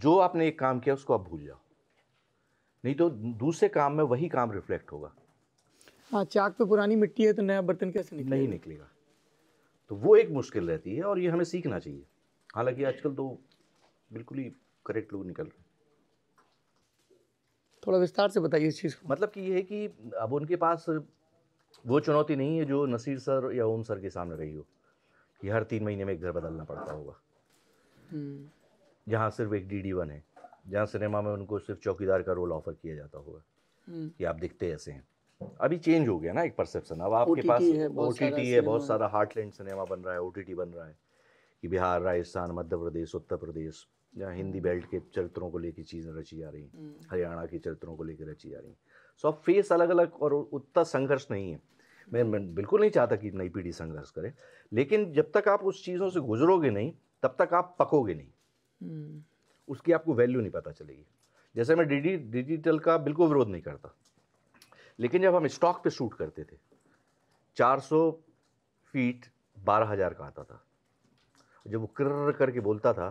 जो आपने एक काम किया उसको आप भूल जाओ नहीं तो दूसरे काम में वही काम रिफ्लेक्ट होगा हाँ चाक पे पुरानी मिट्टी है तो नया बर्तन कैसे निकले? नहीं निकलेगा तो वो एक मुश्किल रहती है और ये हमें सीखना चाहिए हालांकि आजकल तो बिल्कुल ही करेक्ट लोग निकल रहे हैं थोड़ा विस्तार से बताइए इस चीज़ को मतलब कि ये है कि अब उनके पास वो चुनौती नहीं है जो नसीर सर या ओम सर के सामने रही हो कि हर तीन महीने में एक घर बदलना पड़ता होगा जहाँ सिर्फ एक डी डी वन है जहाँ सिनेमा में उनको सिर्फ चौकीदार का रोल ऑफर किया जाता होगा कि आप दिखते ऐसे हैं अभी चेंज हो गया ना एक परसेप्शन अब आपके पास ओ टी टी है बहुत सारा हार्टलैंड सिनेमा बन रहा है ओ टी टी बन रहा है कि बिहार राजस्थान मध्य प्रदेश उत्तर प्रदेश जहाँ हिंदी बेल्ट के चरित्रों को लेकर चीज़ें रची जा रही हम्म। हरियाणा के चरित्रों को लेकर रची जा रही सो अब फेस अलग अलग और उतना संघर्ष नहीं है मैं, मैं बिल्कुल नहीं चाहता कि नई पीढ़ी संघर्ष करे लेकिन जब तक आप उस चीज़ों से गुजरोगे नहीं तब तक आप पकोगे नहीं हम्म। उसकी आपको वैल्यू नहीं पता चलेगी जैसे मैं डिजी डिजिटल का बिल्कुल विरोध नहीं करता लेकिन जब हम स्टॉक पे शूट करते थे 400 फीट 12000 का आता था जब वो क्र करके बोलता था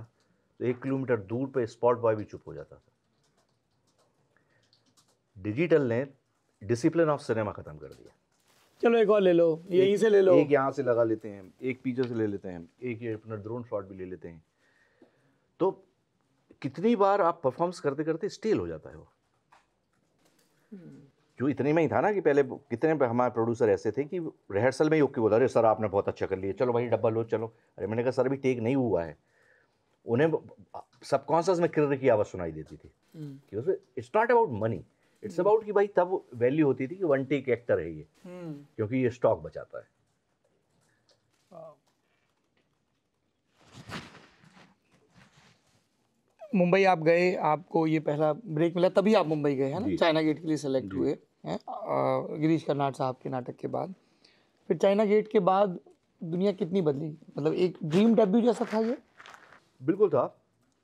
तो एक किलोमीटर दूर पे स्पॉट बॉय भी चुप हो जाता था डिजिटल ने डिसिप्लिन ऑफ सिनेमा ख़त्म कर दिया चलो एक और ले लो यहीं से ले लो एक यहाँ से लगा लेते हैं एक पीछे से ले लेते हैं एक ये अपना ड्रोन शॉट भी ले लेते हैं तो कितनी बार आप परफॉर्मेंस करते करते स्टेल हो जाता है वो जो इतने में ही था ना कि पहले कितने हमारे प्रोड्यूसर ऐसे थे कि रिहर्सल में ही ओके बोला अरे सर आपने बहुत अच्छा कर लिया चलो भाई डब्बा लो चलो अरे मैंने कहा सर अभी टेक नहीं हुआ है उन्हें सबकॉन्शियस में किरर की आवाज़ सुनाई देती थी हम्म। कि उसमें it's not about money it's about hmm. कि भाई तब वैल्यू होती थी कि वन टेक एक्टर है ये hmm. क्योंकि ये स्टॉक बचाता है मुंबई आप गए आपको ये पहला ब्रेक मिला तभी आप मुंबई गए है ना चाइना गेट के लिए सेलेक्ट हुए हैं गिरीश कर्नाट साहब के नाटक के बाद फिर चाइना गेट के बाद दुनिया कितनी बदली मतलब एक ड्रीम डेब्यू जैसा था ये बिल्कुल था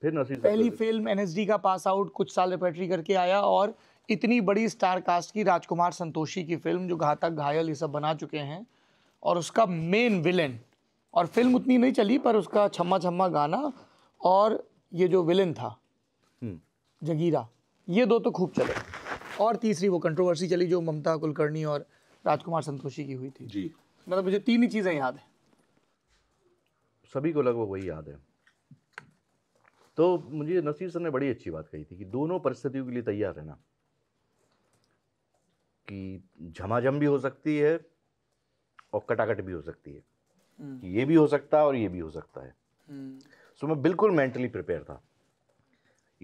फिर पहली फिल्म एनएसडी का पास आउट कुछ साल रिपेटरी करके आया और इतनी बड़ी स्टार कास्ट की राजकुमार संतोषी की फिल्म जो घातक घायल ये सब बना चुके हैं और उसका मेन विलेन और फिल्म उतनी नहीं चली पर उसका छम्मा छम्मा गाना और ये जो विलेन था हम्म। जगीरा ये दो तो खूब चले और तीसरी वो कंट्रोवर्सी चली जो ममता कुलकर्णी और राजकुमार संतोषी की हुई थी जी मतलब मुझे तीन ही चीज़ें याद हैं सभी को लगभग वही याद है तो मुझे नसीर सर ने बड़ी अच्छी बात कही थी कि दोनों परिस्थितियों के लिए तैयार रहना कि झमाझम भी हो सकती है और कटाकट भी हो सकती है हम्म। कि ये भी हो सकता है और ये भी हो सकता है हम्म। सो मैं बिल्कुल मेंटली प्रिपेयर था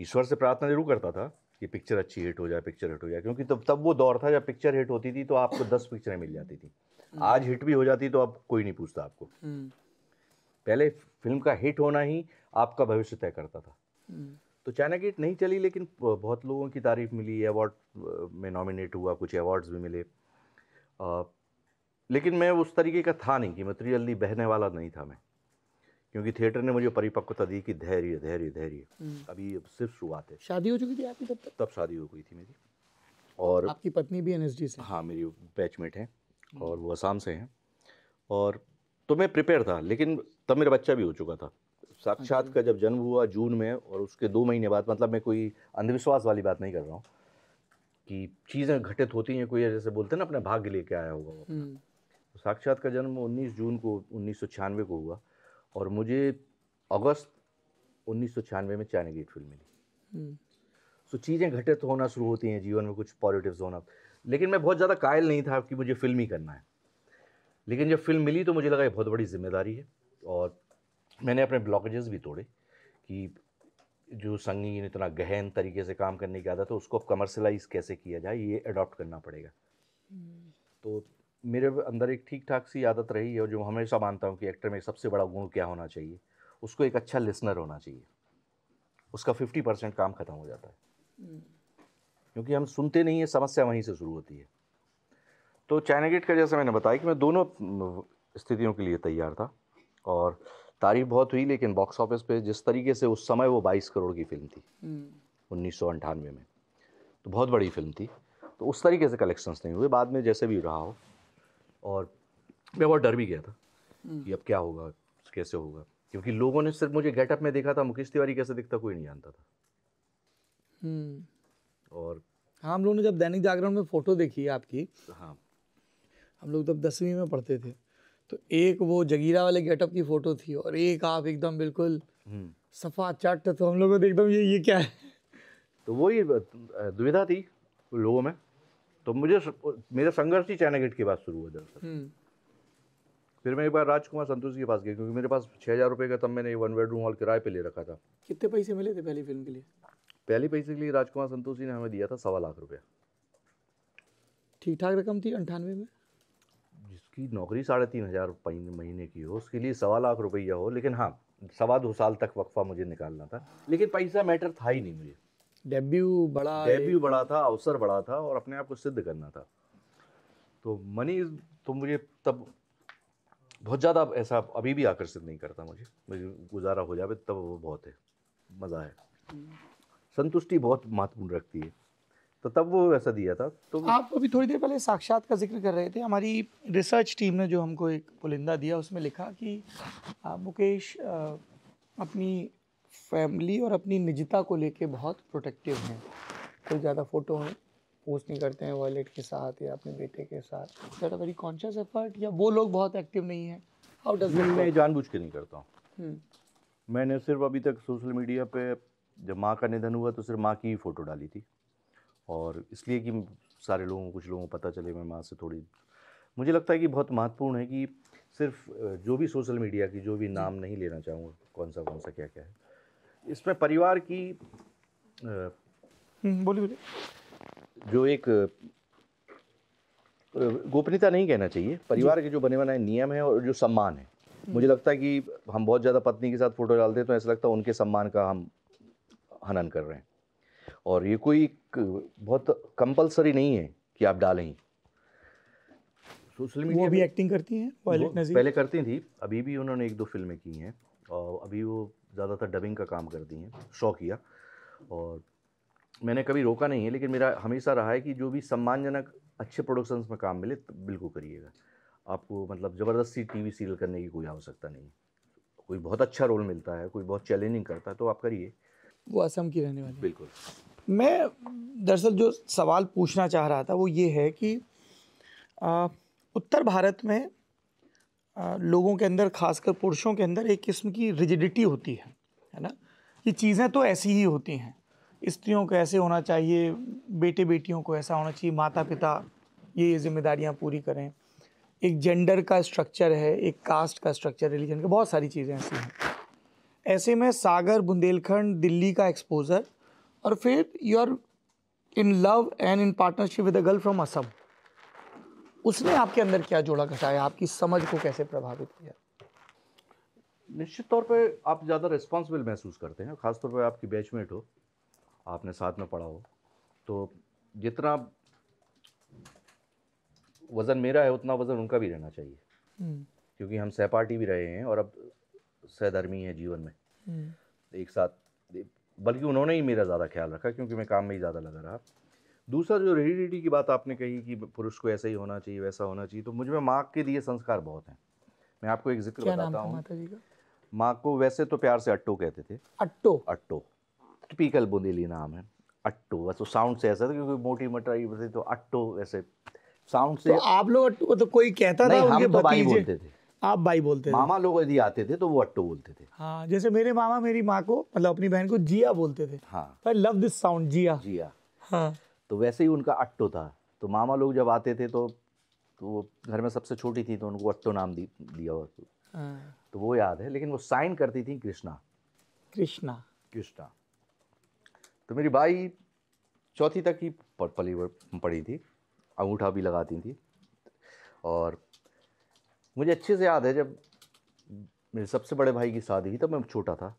ईश्वर से प्रार्थना जरूर करता था कि पिक्चर अच्छी हिट हो जाए पिक्चर हिट हो जाए क्योंकि तब तब वो दौर था जब पिक्चर हिट होती थी तो आपको दस पिक्चरें मिल जाती थी हम्म। आज हिट भी हो जाती तो अब कोई नहीं पूछता आपको पहले फिल्म का हिट होना ही आपका भविष्य तय करता था तो चाइना गेट नहीं चली लेकिन बहुत लोगों की तारीफ मिली अवार्ड में नॉमिनेट हुआ कुछ अवार्ड्स भी मिले आ, लेकिन मैं उस तरीके का था नहीं कि मटेरियली बहने वाला नहीं था मैं क्योंकि थिएटर ने मुझे परिपक्वता दी कि धैर्य धैर्य धैर्य हम्म। अभी सिर्फ शुरुआत है शादी हो चुकी थी आपकी तब तक तब शादी हो गई थी मेरी और आपकी पत्नी भी डी से हाँ मेरी बैचमेट हैं हम्म। और वो आसाम से हैं और तो मैं प्रिपेयर था लेकिन तब मेरा बच्चा भी हो चुका था साक्षात अच्छा। का जब जन्म हुआ जून में और उसके दो महीने बाद मतलब मैं कोई अंधविश्वास वाली बात नहीं कर रहा हूँ कि चीज़ें घटित होती हैं कोई जैसे बोलते हैं ना अपने भाग्य लेके आया होगा वो हम्म। तो साक्षात का जन्म 19 जून को उन्नीस को हुआ और मुझे अगस्त उन्नीस में चाइना गेट फिल्म मिली सो हम्म। तो चीज़ें घटित होना शुरू होती हैं जीवन में कुछ पॉजिटिव होना लेकिन मैं बहुत ज़्यादा कायल नहीं था कि मुझे फिल्म ही करना है लेकिन जब फिल्म मिली तो मुझे लगा ये बहुत बड़ी जिम्मेदारी है और मैंने अपने ब्लॉकेजेस भी तोड़े कि जो संगीन इतना गहन तरीके से काम करने की आदत है उसको कमर्शलाइज कैसे किया जाए ये अडॉप्ट करना पड़ेगा तो मेरे अंदर एक ठीक ठाक सी आदत रही है और जो हमेशा मानता हूँ कि एक्टर में सबसे बड़ा गुण क्या होना चाहिए उसको एक अच्छा लिसनर होना चाहिए उसका फिफ्टी परसेंट काम ख़त्म हो जाता है क्योंकि हम सुनते नहीं है समस्या वहीं से शुरू होती है तो चाइना गेट का जैसे मैंने बताया कि मैं दोनों स्थितियों के लिए तैयार था और तारीफ बहुत हुई लेकिन बॉक्स ऑफिस पे जिस तरीके से उस समय वो 22 करोड़ की फिल्म थी हम्म। उन्नीस में तो बहुत बड़ी फिल्म थी तो उस तरीके से कलेक्शंस नहीं हुए बाद में जैसे भी रहा हो और मैं बहुत डर भी गया था हम्म। कि अब क्या होगा कैसे होगा क्योंकि लोगों ने सिर्फ मुझे गेटअप में देखा था मुकेश तिवारी कैसे दिखता कोई नहीं जानता था हम्म। और हाँ, हम लोगों ने जब दैनिक जागरण में फ़ोटो देखी आपकी हाँ हम लोग तब दसवीं में पढ़ते थे तो एक वो जगीरा वाले गेटअप की फ़ोटो थी और एक आप एकदम बिल्कुल हम्म। सफ़ा चट तो हम लोगों ने एकदम ये ये क्या है तो वही दुविधा थी लोगों में तो मुझे मेरा संघर्ष ही चाइना गेट के बाद शुरू हुआ दरअसल हम्म। फिर मैं एक बार राजकुमार संतोष के पास गया क्योंकि मेरे पास छः हज़ार रुपये का तब मैंने वन बेडरूम हॉल किराए पे ले रखा था कितने पैसे मिले थे पहली फिल्म के लिए पहली पैसे के लिए राजकुमार संतोष ने हमें दिया था सवा लाख रुपया ठीक ठाक रकम थी अंठानवे में उसकी नौकरी साढ़े तीन हज़ार महीने की हो उसके लिए सवा लाख रुपया हो लेकिन हाँ सवा दो साल तक वक्फा मुझे निकालना था लेकिन पैसा मैटर था ही नहीं मुझे डेब्यू बड़ा डेब्यू बड़ा था अवसर बड़ा था और अपने आप को सिद्ध करना था तो मनी तो मुझे तब बहुत ज़्यादा ऐसा अभी भी आकर्षित नहीं करता मुझे मुझे गुजारा हो जाए तब वो बहुत है मज़ा है हम्म। संतुष्टि बहुत महत्वपूर्ण रखती है तो तब वो वैसा दिया था तो आप अभी थोड़ी देर पहले साक्षात का जिक्र कर रहे थे हमारी रिसर्च टीम ने जो हमको एक पुलिंदा दिया उसमें लिखा कि मुकेश अपनी फैमिली और अपनी निजता को लेके बहुत प्रोटेक्टिव हैं कोई ज़्यादा फ़ोटो पोस्ट नहीं करते हैं वॉलेट के साथ या अपने बेटे के साथ वेरी कॉन्शियस एफर्ट या वो लोग बहुत एक्टिव नहीं है हाउ डज मैं जानबूझ के नहीं करता हूँ हम्म। मैंने सिर्फ अभी तक सोशल मीडिया पे जब माँ का निधन हुआ तो सिर्फ माँ की ही फ़ोटो डाली थी और इसलिए कि सारे लोगों कुछ लोगों को पता चले मैं माँ से थोड़ी मुझे लगता है कि बहुत महत्वपूर्ण है कि सिर्फ जो भी सोशल मीडिया की जो भी नाम नहीं लेना चाहूँगा कौन सा कौन सा क्या क्या है इसमें परिवार की हम्म, बोलिए बोलिए जो एक गोपनीयता नहीं कहना चाहिए परिवार के जो बने बनाए नियम है और जो सम्मान है हम्म। मुझे लगता है कि हम बहुत ज़्यादा पत्नी के साथ फ़ोटो डालते हैं तो ऐसा लगता है उनके सम्मान का हम हनन कर रहे हैं और ये कोई बहुत कंपलसरी नहीं है कि आप डालें सोशल मीडिया वो भी एक्टिंग करती हैं पहले करती थी अभी भी उन्होंने एक दो फिल्में की हैं और अभी वो ज़्यादातर डबिंग का काम करती हैं शौकिया और मैंने कभी रोका नहीं है लेकिन मेरा हमेशा रहा है कि जो भी सम्मानजनक अच्छे प्रोडक्शंस में काम मिले तो बिल्कुल करिएगा आपको मतलब ज़बरदस्ती टीवी सीरियल करने की कोई आवश्यकता नहीं है कोई बहुत अच्छा रोल मिलता है कोई बहुत चैलेंजिंग करता है तो आप करिए वो असम की रहने वाली बिल्कुल मैं दरअसल जो सवाल पूछना चाह रहा था वो ये है कि आ, उत्तर भारत में आ, लोगों के अंदर खासकर पुरुषों के अंदर एक किस्म की रिजिडिटी होती है है ना ये चीज़ें तो ऐसी ही होती हैं स्त्रियों को ऐसे होना चाहिए बेटे बेटियों को ऐसा होना चाहिए माता पिता ये ये जिम्मेदारियाँ पूरी करें एक जेंडर का स्ट्रक्चर है एक कास्ट का स्ट्रक्चर रिलीजन का बहुत सारी चीज़ें ऐसी हैं ऐसे में सागर बुंदेलखंड दिल्ली का एक्सपोजर और फिर you are in love and in partnership with a girl from Assam उसने आपके अंदर क्या जोड़ा घटाया आपकी समझ को कैसे प्रभावित किया निश्चित तौर पे आप ज़्यादा रिस्पॉन्सिबल महसूस करते हैं ख़ासतौर पे आपकी बैचमेट हो आपने साथ में पढ़ा हो तो जितना वज़न मेरा है उतना वज़न उनका भी रहना चाहिए हम्म। क्योंकि हम सहपाठी भी रहे हैं और अब सहधर्मी हैं जीवन में हम्म। एक साथ बल्कि उन्होंने ही मेरा ज़्यादा ख्याल रखा क्योंकि मैं काम में ही ज़्यादा लगा रहा दूसरा जो रेडिडिटी की बात आपने कही कि पुरुष को ऐसा ही होना चाहिए वैसा होना चाहिए तो मुझ में माँ के लिए संस्कार बहुत हैं मैं आपको एक जिक्र बताता हूँ माँ को वैसे तो प्यार से अट्टो कहते थे अट्टो अट्टो टिपिकल बुंदेली नाम है अट्टो वैसे तो साउंड से ऐसा था क्योंकि मोटी मटाई तो अट्टो वैसे साउंड से तो आप लोग अट्टो तो कोई कहता नहीं, था हम तो बोलते थे आप भाई बोलते मामा थे मामा लोग यदि आते थे तो वो अट्टो बोलते थे हाँ जैसे मेरे मामा मेरी माँ को मतलब अपनी बहन को जिया बोलते थे हाँ love this sound Jiya Jiya हाँ तो वैसे ही उनका अट्टो था तो मामा लोग जब आते थे तो तो वो घर में सबसे छोटी थी तो उनको अट्टो नाम दी दिया हुआ हाँ। तो वो याद है लेकिन वो साइन करती थी कृष्णा कृष्णा कृष्णा तो मेरी भाई चौथी तक ही पली पड़ी थी अंगूठा भी लगाती थी और मुझे अच्छे से याद है जब मेरे सबसे बड़े भाई की शादी हुई तब मैं छोटा था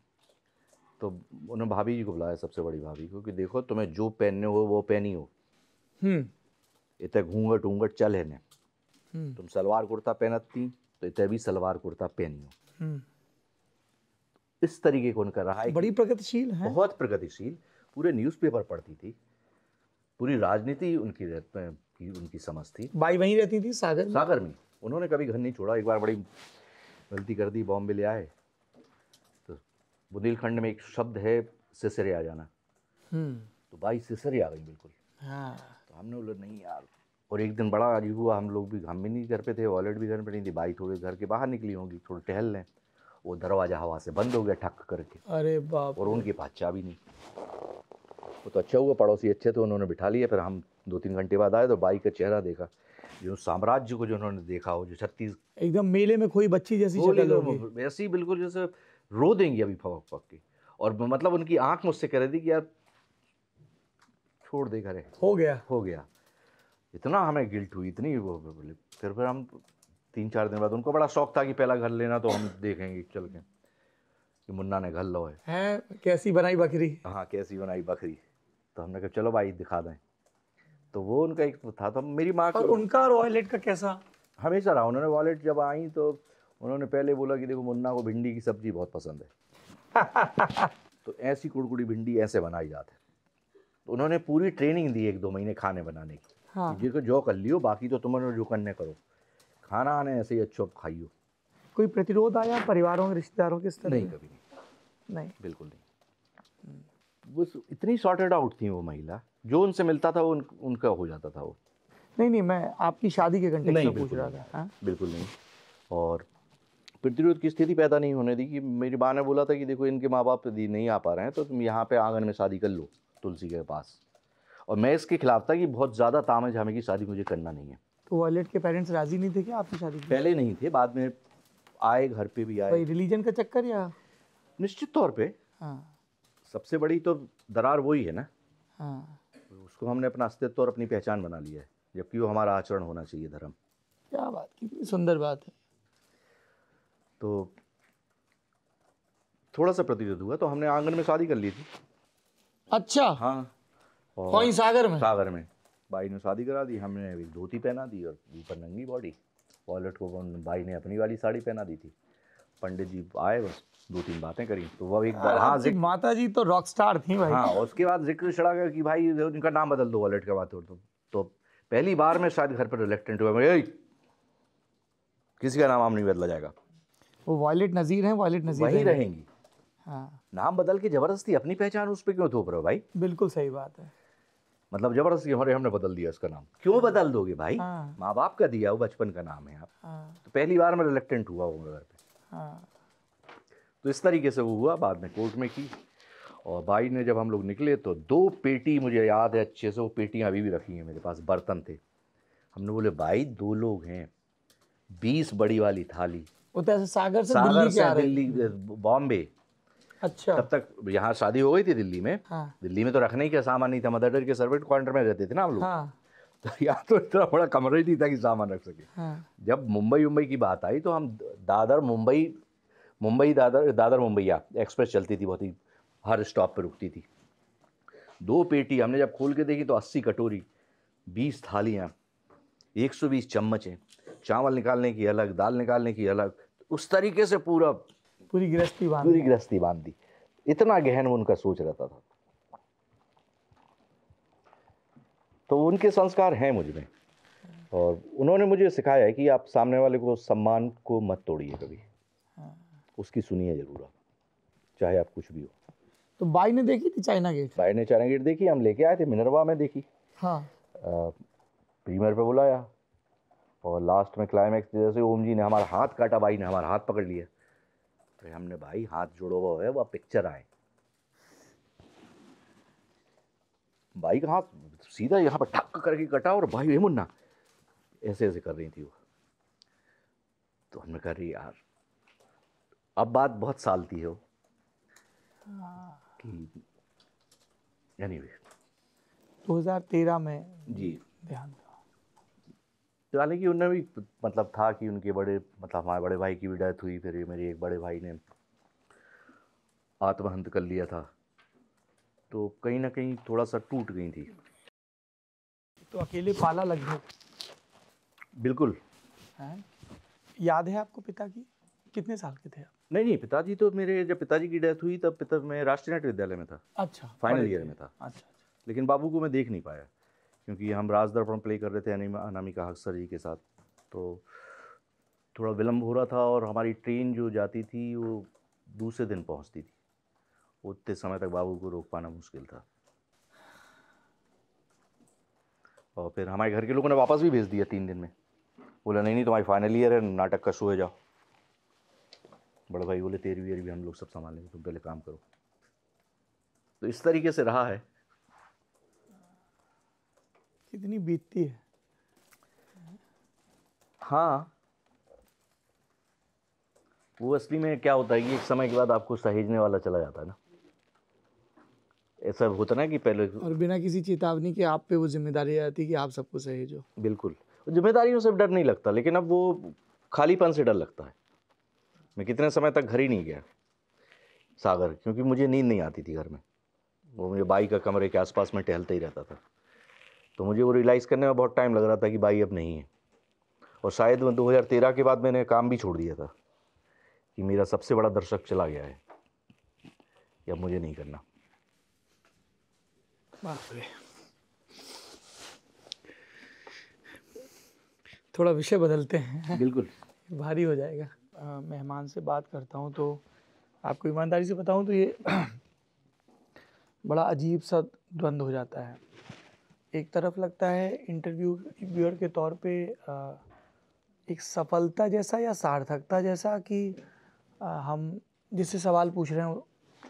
तो उन्होंने भाभी जी को बुलाया सबसे बड़ी भाभी को कि देखो तुम्हें जो पहनने हो वो पहनी हो हम्म। इतने घूंघट उंगट चल है ने हम्म। तुम सलवार कुर्ता पहनती तो इतने भी सलवार कुर्ता पहनी हो हम्म। इस तरीके को उनका रहा है बड़ी प्रगतिशील है बहुत प्रगतिशील पूरे न्यूज़पेपर पढ़ती थी पूरी राजनीति उनकी उनकी समझ थी बाई वहीं रहती थी सागर सागर में उन्होंने कभी घर नहीं छोड़ा एक बार बड़ी गलती कर दी बॉम्बे ले आए तो बुंदेलखंड में एक शब्द है सिसरे आ जाना हम्म। तो भाई सिसरे आ गई बिल्कुल हाँ। तो हमने बोला नहीं यार और एक दिन बड़ा अजीब हुआ हम लोग भी हम भी नहीं घर पे थे वॉलेट भी घर पे नहीं थी बाई थोड़े घर के बाहर निकली होंगी थोड़े टहल लें वो दरवाज़ा हवा से बंद हो गया ठक करके अरे बाप और उनके पास चाबी नहीं वो तो अच्छा हुआ पड़ोसी अच्छे थे उन्होंने बिठा लिया फिर हम दो तीन घंटे बाद आए तो बाई का चेहरा देखा जो साम्राज्य को जो उन्होंने देखा हो जो छत्तीस एकदम मेले में कोई बच्ची जैसी वैसी बिल्कुल जैसे रो देंगी अभी फवक फवक की और मतलब उनकी आंख मुझसे कह रही थी कि यार छोड़ दे घरे हो गया हो गया इतना हमें गिल्ट हुई इतनी वो फिर फिर हम तीन चार दिन बाद उनको बड़ा शौक था कि पहला घर लेना तो हम देखेंगे चल के कि मुन्ना ने घर लो है, है कैसी बनाई बकरी हाँ कैसी बनाई बकरी तो हमने कहा चलो भाई दिखा दें तो वो उनका एक था तो मेरी माँ का उनका वॉयलेट का कैसा हमेशा रहा उन्होंने वॉलेट जब आई तो उन्होंने पहले बोला कि देखो मुन्ना को भिंडी की सब्जी बहुत पसंद है [LAUGHS] तो ऐसी कुड़कुड़ी भिंडी ऐसे बनाई जाते तो उन्होंने पूरी ट्रेनिंग दी एक दो महीने खाने बनाने की हाँ। जिसको जो कर लियो बाकी तो तुम्हारे जो करने करो खाना आने ऐसे ही अच्छो खाइयो कोई प्रतिरोध आया परिवारों में रिश्तेदारों के स्तर नहीं कभी नहीं नहीं बिल्कुल नहीं बस इतनी सॉर्टेड आउट थी वो महिला जो उनसे मिलता था वो उन, उनका हो जाता था वो नहीं नहीं मैं आपकी शादी के घंटे नहीं पूछ रहा था हा? बिल्कुल नहीं और प्रतिरोध की स्थिति पैदा नहीं होने दी कि मेरी माँ ने बोला था कि देखो इनके माँ बाप यदि नहीं आ पा रहे हैं तो तुम यहाँ पे आंगन में शादी कर लो तुलसी के पास और मैं इसके खिलाफ था कि बहुत ज़्यादा तामे झामे की शादी मुझे करना नहीं है तो वॉलेट के पेरेंट्स राजी नहीं थे क्या आपकी शादी पहले नहीं थे बाद में आए घर पे भी आए रिलीजन का चक्कर या निश्चित तौर पर हाँ सबसे बड़ी तो दरार वही है ना हाँ उसको हमने अपना अस्तित्व और अपनी पहचान बना लिया है जबकि वो हमारा आचरण होना चाहिए धर्म क्या बात कितनी सुंदर बात है तो थोड़ा सा प्रतिरोध हुआ तो हमने आंगन में शादी कर ली थी अच्छा हाँ और सागर में सागर में बाई ने शादी करा दी हमने धोती पहना दी और ऊपर नंगी बॉडी वॉलेट को भाई ने अपनी वाली साड़ी पहना दी थी पंडित जी आए बस दो तीन बातें करी तो वह एक हाँ, बार हाँ जिक्र माता जी तो रॉक स्टार थी भाई हाँ उसके बाद जिक्र चढ़ा गया कि भाई उनका नाम बदल दो वॉलेट के बाद तो, तो पहली बार में शायद घर पर रिलेक्टेंट हुआ मेरे किसी का नाम आम नहीं बदला जाएगा वो वॉलेट नज़ीर है वॉलेट नज़ीर वही रहेंगी हाँ नाम बदल के ज़बरदस्ती अपनी पहचान उस पर क्यों थोप रहे हो भाई बिल्कुल सही बात है मतलब जबरदस्ती हमारे हमने बदल दिया उसका नाम क्यों बदल दोगे भाई हाँ। माँ बाप का दिया वो बचपन का नाम है आप हाँ। तो पहली बार मैं रिलेक्टेंट हुआ हूँ घर पर हाँ। तो इस तरीके से वो हुआ बाद में कोर्ट में की और भाई ने जब हम लोग निकले तो दो पेटी मुझे याद है अच्छे से वो पेटियाँ अभी भी रखी हैं मेरे पास बर्तन थे हमने बोले भाई दो लोग हैं बीस बड़ी वाली थाली तो से सागर से सागर दिल्ली से दिल्ली बॉम्बे अच्छा तब तक यहाँ शादी हो गई थी दिल्ली में हाँ। दिल्ली में तो रखने का सामान नहीं था मदर डेयर के सर्वेंट क्वार्टर में रहते थे ना हम लोग हाँ। तो [LAUGHS] यहाँ तो इतना बड़ा कमरा ही नहीं था कि सामान रख सके हाँ। जब मुंबई मुंबई की बात आई तो हम दादर मुंबई मुंबई दादर दादर मुंबईया एक्सप्रेस चलती थी बहुत ही हर स्टॉप पर रुकती थी दो पेटी हमने जब खोल के देखी तो अस्सी कटोरी बीस थालियाँ एक सौ बीस चम्मचें चावल निकालने की अलग दाल निकालने की अलग तो उस तरीके से पूरा पूरी गृहस्थी पूरी गृहस्थी बांध दी इतना गहन उनका सोच रहता था तो उनके संस्कार हैं मुझ में और उन्होंने मुझे सिखाया है कि आप सामने वाले को सम्मान को मत तोड़िए कभी हाँ। उसकी सुनिए ज़रूर आप चाहे आप कुछ भी हो तो बाई ने देखी थी चाइना गेट बाई ने चाइना गेट देखी हम लेके आए थे मिनरवा में देखी हाँ प्रीमियर पे बुलाया और लास्ट में क्लाइमैक्स जैसे ओम जी ने हमारा हाथ काटा भाई ने हमारा हाथ पकड़ लिया तो हमने भाई हाथ जोड़ो हुआ है वह पिक्चर आए भाई का हाथ सीधा यहाँ पर ठक करके कटा और भाई हे मुन्ना ऐसे ऐसे कर रही थी वो तो हमने कहा रही यार अब बात बहुत साल थी हो कि यानी दो हजार तेरह में जी ध्यान तो कि उन्हें भी मतलब था कि उनके बड़े मतलब हमारे बड़े भाई की भी डेथ हुई फिर मेरे एक बड़े भाई ने आत्महंत कर लिया था तो कहीं ना कहीं थोड़ा सा टूट गई थी तो अकेले पाला लगभग बिल्कुल है? याद है आपको पिता की कितने साल के थे आप नहीं नहीं पिताजी तो मेरे जब पिताजी की डेथ हुई तब पिता मैं राष्ट्रीय नाट्य विद्यालय में था अच्छा फाइनल ईयर में था अच्छा, अच्छा लेकिन बाबू को मैं देख नहीं पाया क्योंकि हम राजदर्पण प्ले कर रहे थे अनामिका हक्सर जी के साथ तो थोड़ा विलम्ब हो रहा था और हमारी ट्रेन जो जाती थी वो दूसरे दिन पहुंचती थी उतने समय तक बाबू को रोक पाना मुश्किल था और फिर हमारे घर के लोगों ने वापस भी भेज दिया तीन दिन में बोला नहीं नहीं तुम्हारी फाइनल ईयर है नाटक का शो है जाओ बड़े भाई बोले तेरह ईयर भी हम लोग सब संभाल लेंगे तुम पहले काम करो तो इस तरीके से रहा है कितनी बीतती है हाँ वो असली में क्या होता है कि एक समय के बाद आपको सहेजने वाला चला जाता है ना ऐसा होता ना कि पहले और बिना किसी चेतावनी के आप पे वो जिम्मेदारी आ जाती है कि आप सबको सहेजो बिल्कुल जिम्मेदारियों से डर नहीं लगता लेकिन अब वो खालीपन से डर लगता है मैं कितने समय तक घर ही नहीं गया सागर क्योंकि मुझे नींद नहीं आती थी घर में वो मुझे बाई का कमरे के आसपास में टहलते ही रहता था तो मुझे वो रियलाइज़ करने में बहुत टाइम लग रहा था कि बाई अब नहीं है और शायद हज़ार तेरह के बाद मैंने काम भी छोड़ दिया था कि मेरा सबसे बड़ा दर्शक चला गया है अब मुझे नहीं करना बापरे थोड़ा विषय बदलते हैं बिल्कुल भारी हो जाएगा मेहमान से बात करता हूँ तो आपको ईमानदारी से बताऊँ तो ये बड़ा अजीब सा द्वंद्व हो जाता है एक तरफ लगता है इंटरव्यू व्यूअर के तौर पे एक सफलता जैसा या सार्थकता जैसा कि हम जिससे सवाल पूछ रहे हैं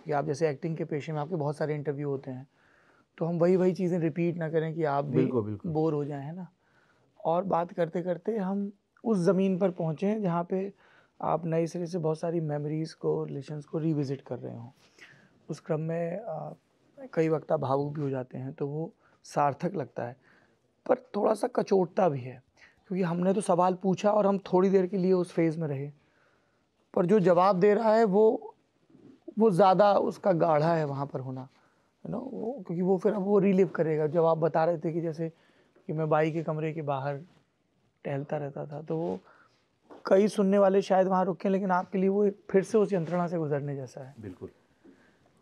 कि आप जैसे एक्टिंग के पेशे में आपके बहुत सारे इंटरव्यू होते हैं तो हम वही वही चीज़ें रिपीट ना करें कि आप भी बिल्कुल, बिल्कुल। बोर हो जाए है ना और बात करते करते हम उस ज़मीन पर पहुँचे जहाँ पे आप नए सिरे से बहुत सारी मेमोरीज़ को रिलेशन को रिविज़िट कर रहे हों उस क्रम में कई कई आप भावुक भी हो जाते हैं तो वो सार्थक लगता है पर थोड़ा सा कचोटता भी है क्योंकि हमने तो सवाल पूछा और हम थोड़ी देर के लिए उस फेज़ में रहे पर जो जवाब दे रहा है वो वो ज़्यादा उसका गाढ़ा है वहाँ पर होना है ना वो क्योंकि वो फिर अब वो रिलीव करेगा जब आप बता रहे थे कि जैसे कि मैं बाई के कमरे के बाहर टहलता रहता था तो वो कई सुनने वाले शायद वहाँ रुके लेकिन आपके लिए वो फिर से उस यंत्रणा से गुजरने जैसा है बिल्कुल